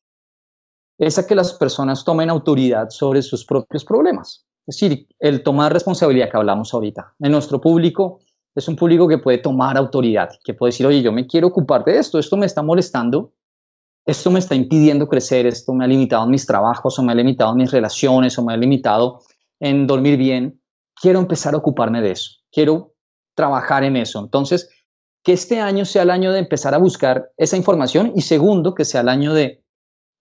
es a que las personas tomen autoridad sobre sus propios problemas. Es decir, el tomar responsabilidad que hablamos ahorita en nuestro público es un público que puede tomar autoridad, que puede decir, oye, yo me quiero ocupar de esto, esto me está molestando, esto me está impidiendo crecer, esto me ha limitado en mis trabajos, o me ha limitado en mis relaciones, o me ha limitado en dormir bien. Quiero empezar a ocuparme de eso, quiero trabajar en eso. Entonces, que este año sea el año de empezar a buscar esa información y segundo, que sea el año de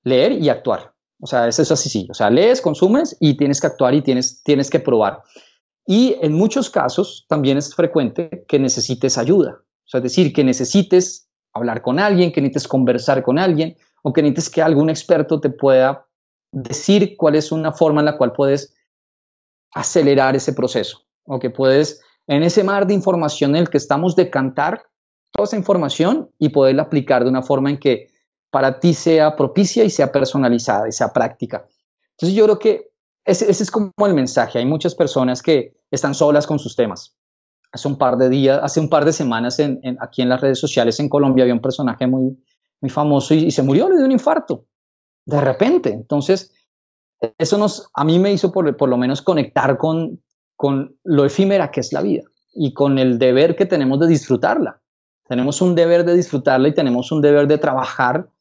leer y actuar. O sea, es eso así, sí. O sea, lees, consumes y tienes que actuar y tienes, tienes que probar. Y en muchos casos también es frecuente que necesites ayuda. O sea, decir, que necesites hablar con alguien, que necesites conversar con alguien o que necesites que algún experto te pueda decir cuál es una forma en la cual puedes acelerar ese proceso o que puedes en ese mar de información en el que estamos decantar toda esa información y poderla aplicar de una forma en que para ti sea propicia y sea personalizada y sea práctica. Entonces yo creo que ese, es como el mensaje. Hay muchas personas que están solas con sus temas. Hace un par de días, hace un par de semanas en, aquí en las redes sociales en Colombia había un personaje muy, muy famoso y, se murió, de un infarto. De repente. Entonces, eso nos, a mí me hizo por, por lo menos conectar con, con lo efímera que es la vida y con el deber que tenemos de disfrutarla. Tenemos un deber de disfrutarla y tenemos un deber de trabajar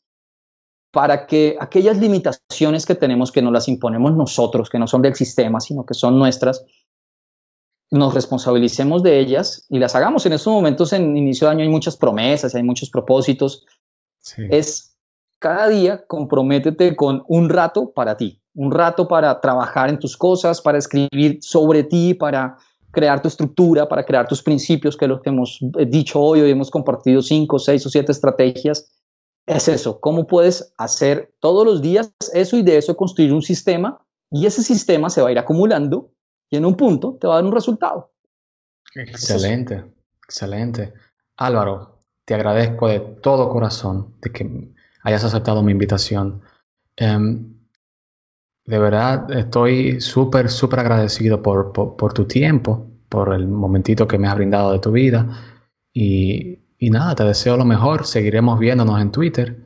para que aquellas limitaciones que tenemos, que no las imponemos nosotros, que no son del sistema, sino que son nuestras, nos responsabilicemos de ellas y las hagamos. En estos momentos, en inicio de año, hay muchas promesas, hay muchos propósitos. Es cada día comprométete con un rato para ti, un rato para trabajar en tus cosas, para escribir sobre ti, para crear tu estructura, para crear tus principios, que es lo que hemos eh, dicho hoy. Hoy hemos compartido cinco, seis o siete estrategias es eso, cómo puedes hacer todos los días eso y de eso construir un sistema y ese sistema se va a ir acumulando y en un punto te va a dar un resultado. Excelente, excelente. Álvaro, te agradezco de todo corazón de que hayas aceptado mi invitación. Em, de verdad, estoy súper, súper agradecido por, tu tiempo, por el momentito que me has brindado de tu vida y y nada, te deseo lo mejor. Seguiremos viéndonos en Twitter.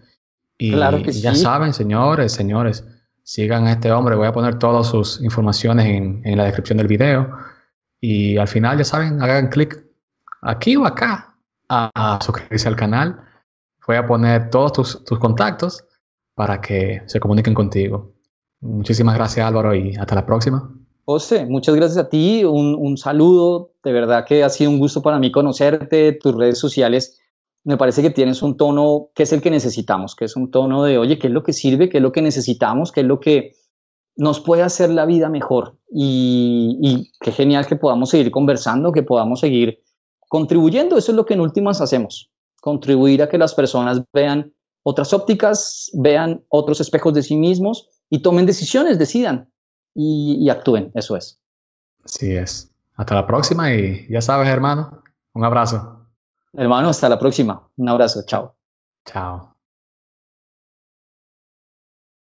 Y ya saben, señores, señores, sigan a este hombre. Voy a poner todas sus informaciones en, la descripción del video. Y al final, ya saben, hagan clic aquí o acá a, suscribirse al canal. Voy a poner todos tus contactos para que se comuniquen contigo. Muchísimas gracias Álvaro y hasta la próxima. José, muchas gracias a ti, un, saludo, de verdad que ha sido un gusto para mí conocerte, tus redes sociales, me parece que tienes un tono que es el que necesitamos, que es un tono de, oye, ¿qué es lo que sirve? ¿Qué es lo que necesitamos? ¿Qué es lo que nos puede hacer la vida mejor? Y, y qué genial que podamos seguir conversando, que podamos seguir contribuyendo, eso es lo que en últimas hacemos, contribuir a que las personas vean otras ópticas, vean otros espejos de sí mismos y tomen decisiones, decidan, y, actúen, eso es. Así es. Hasta la próxima y ya sabes, hermano, un abrazo. Hermano, hasta la próxima. Un abrazo, chao. Chao.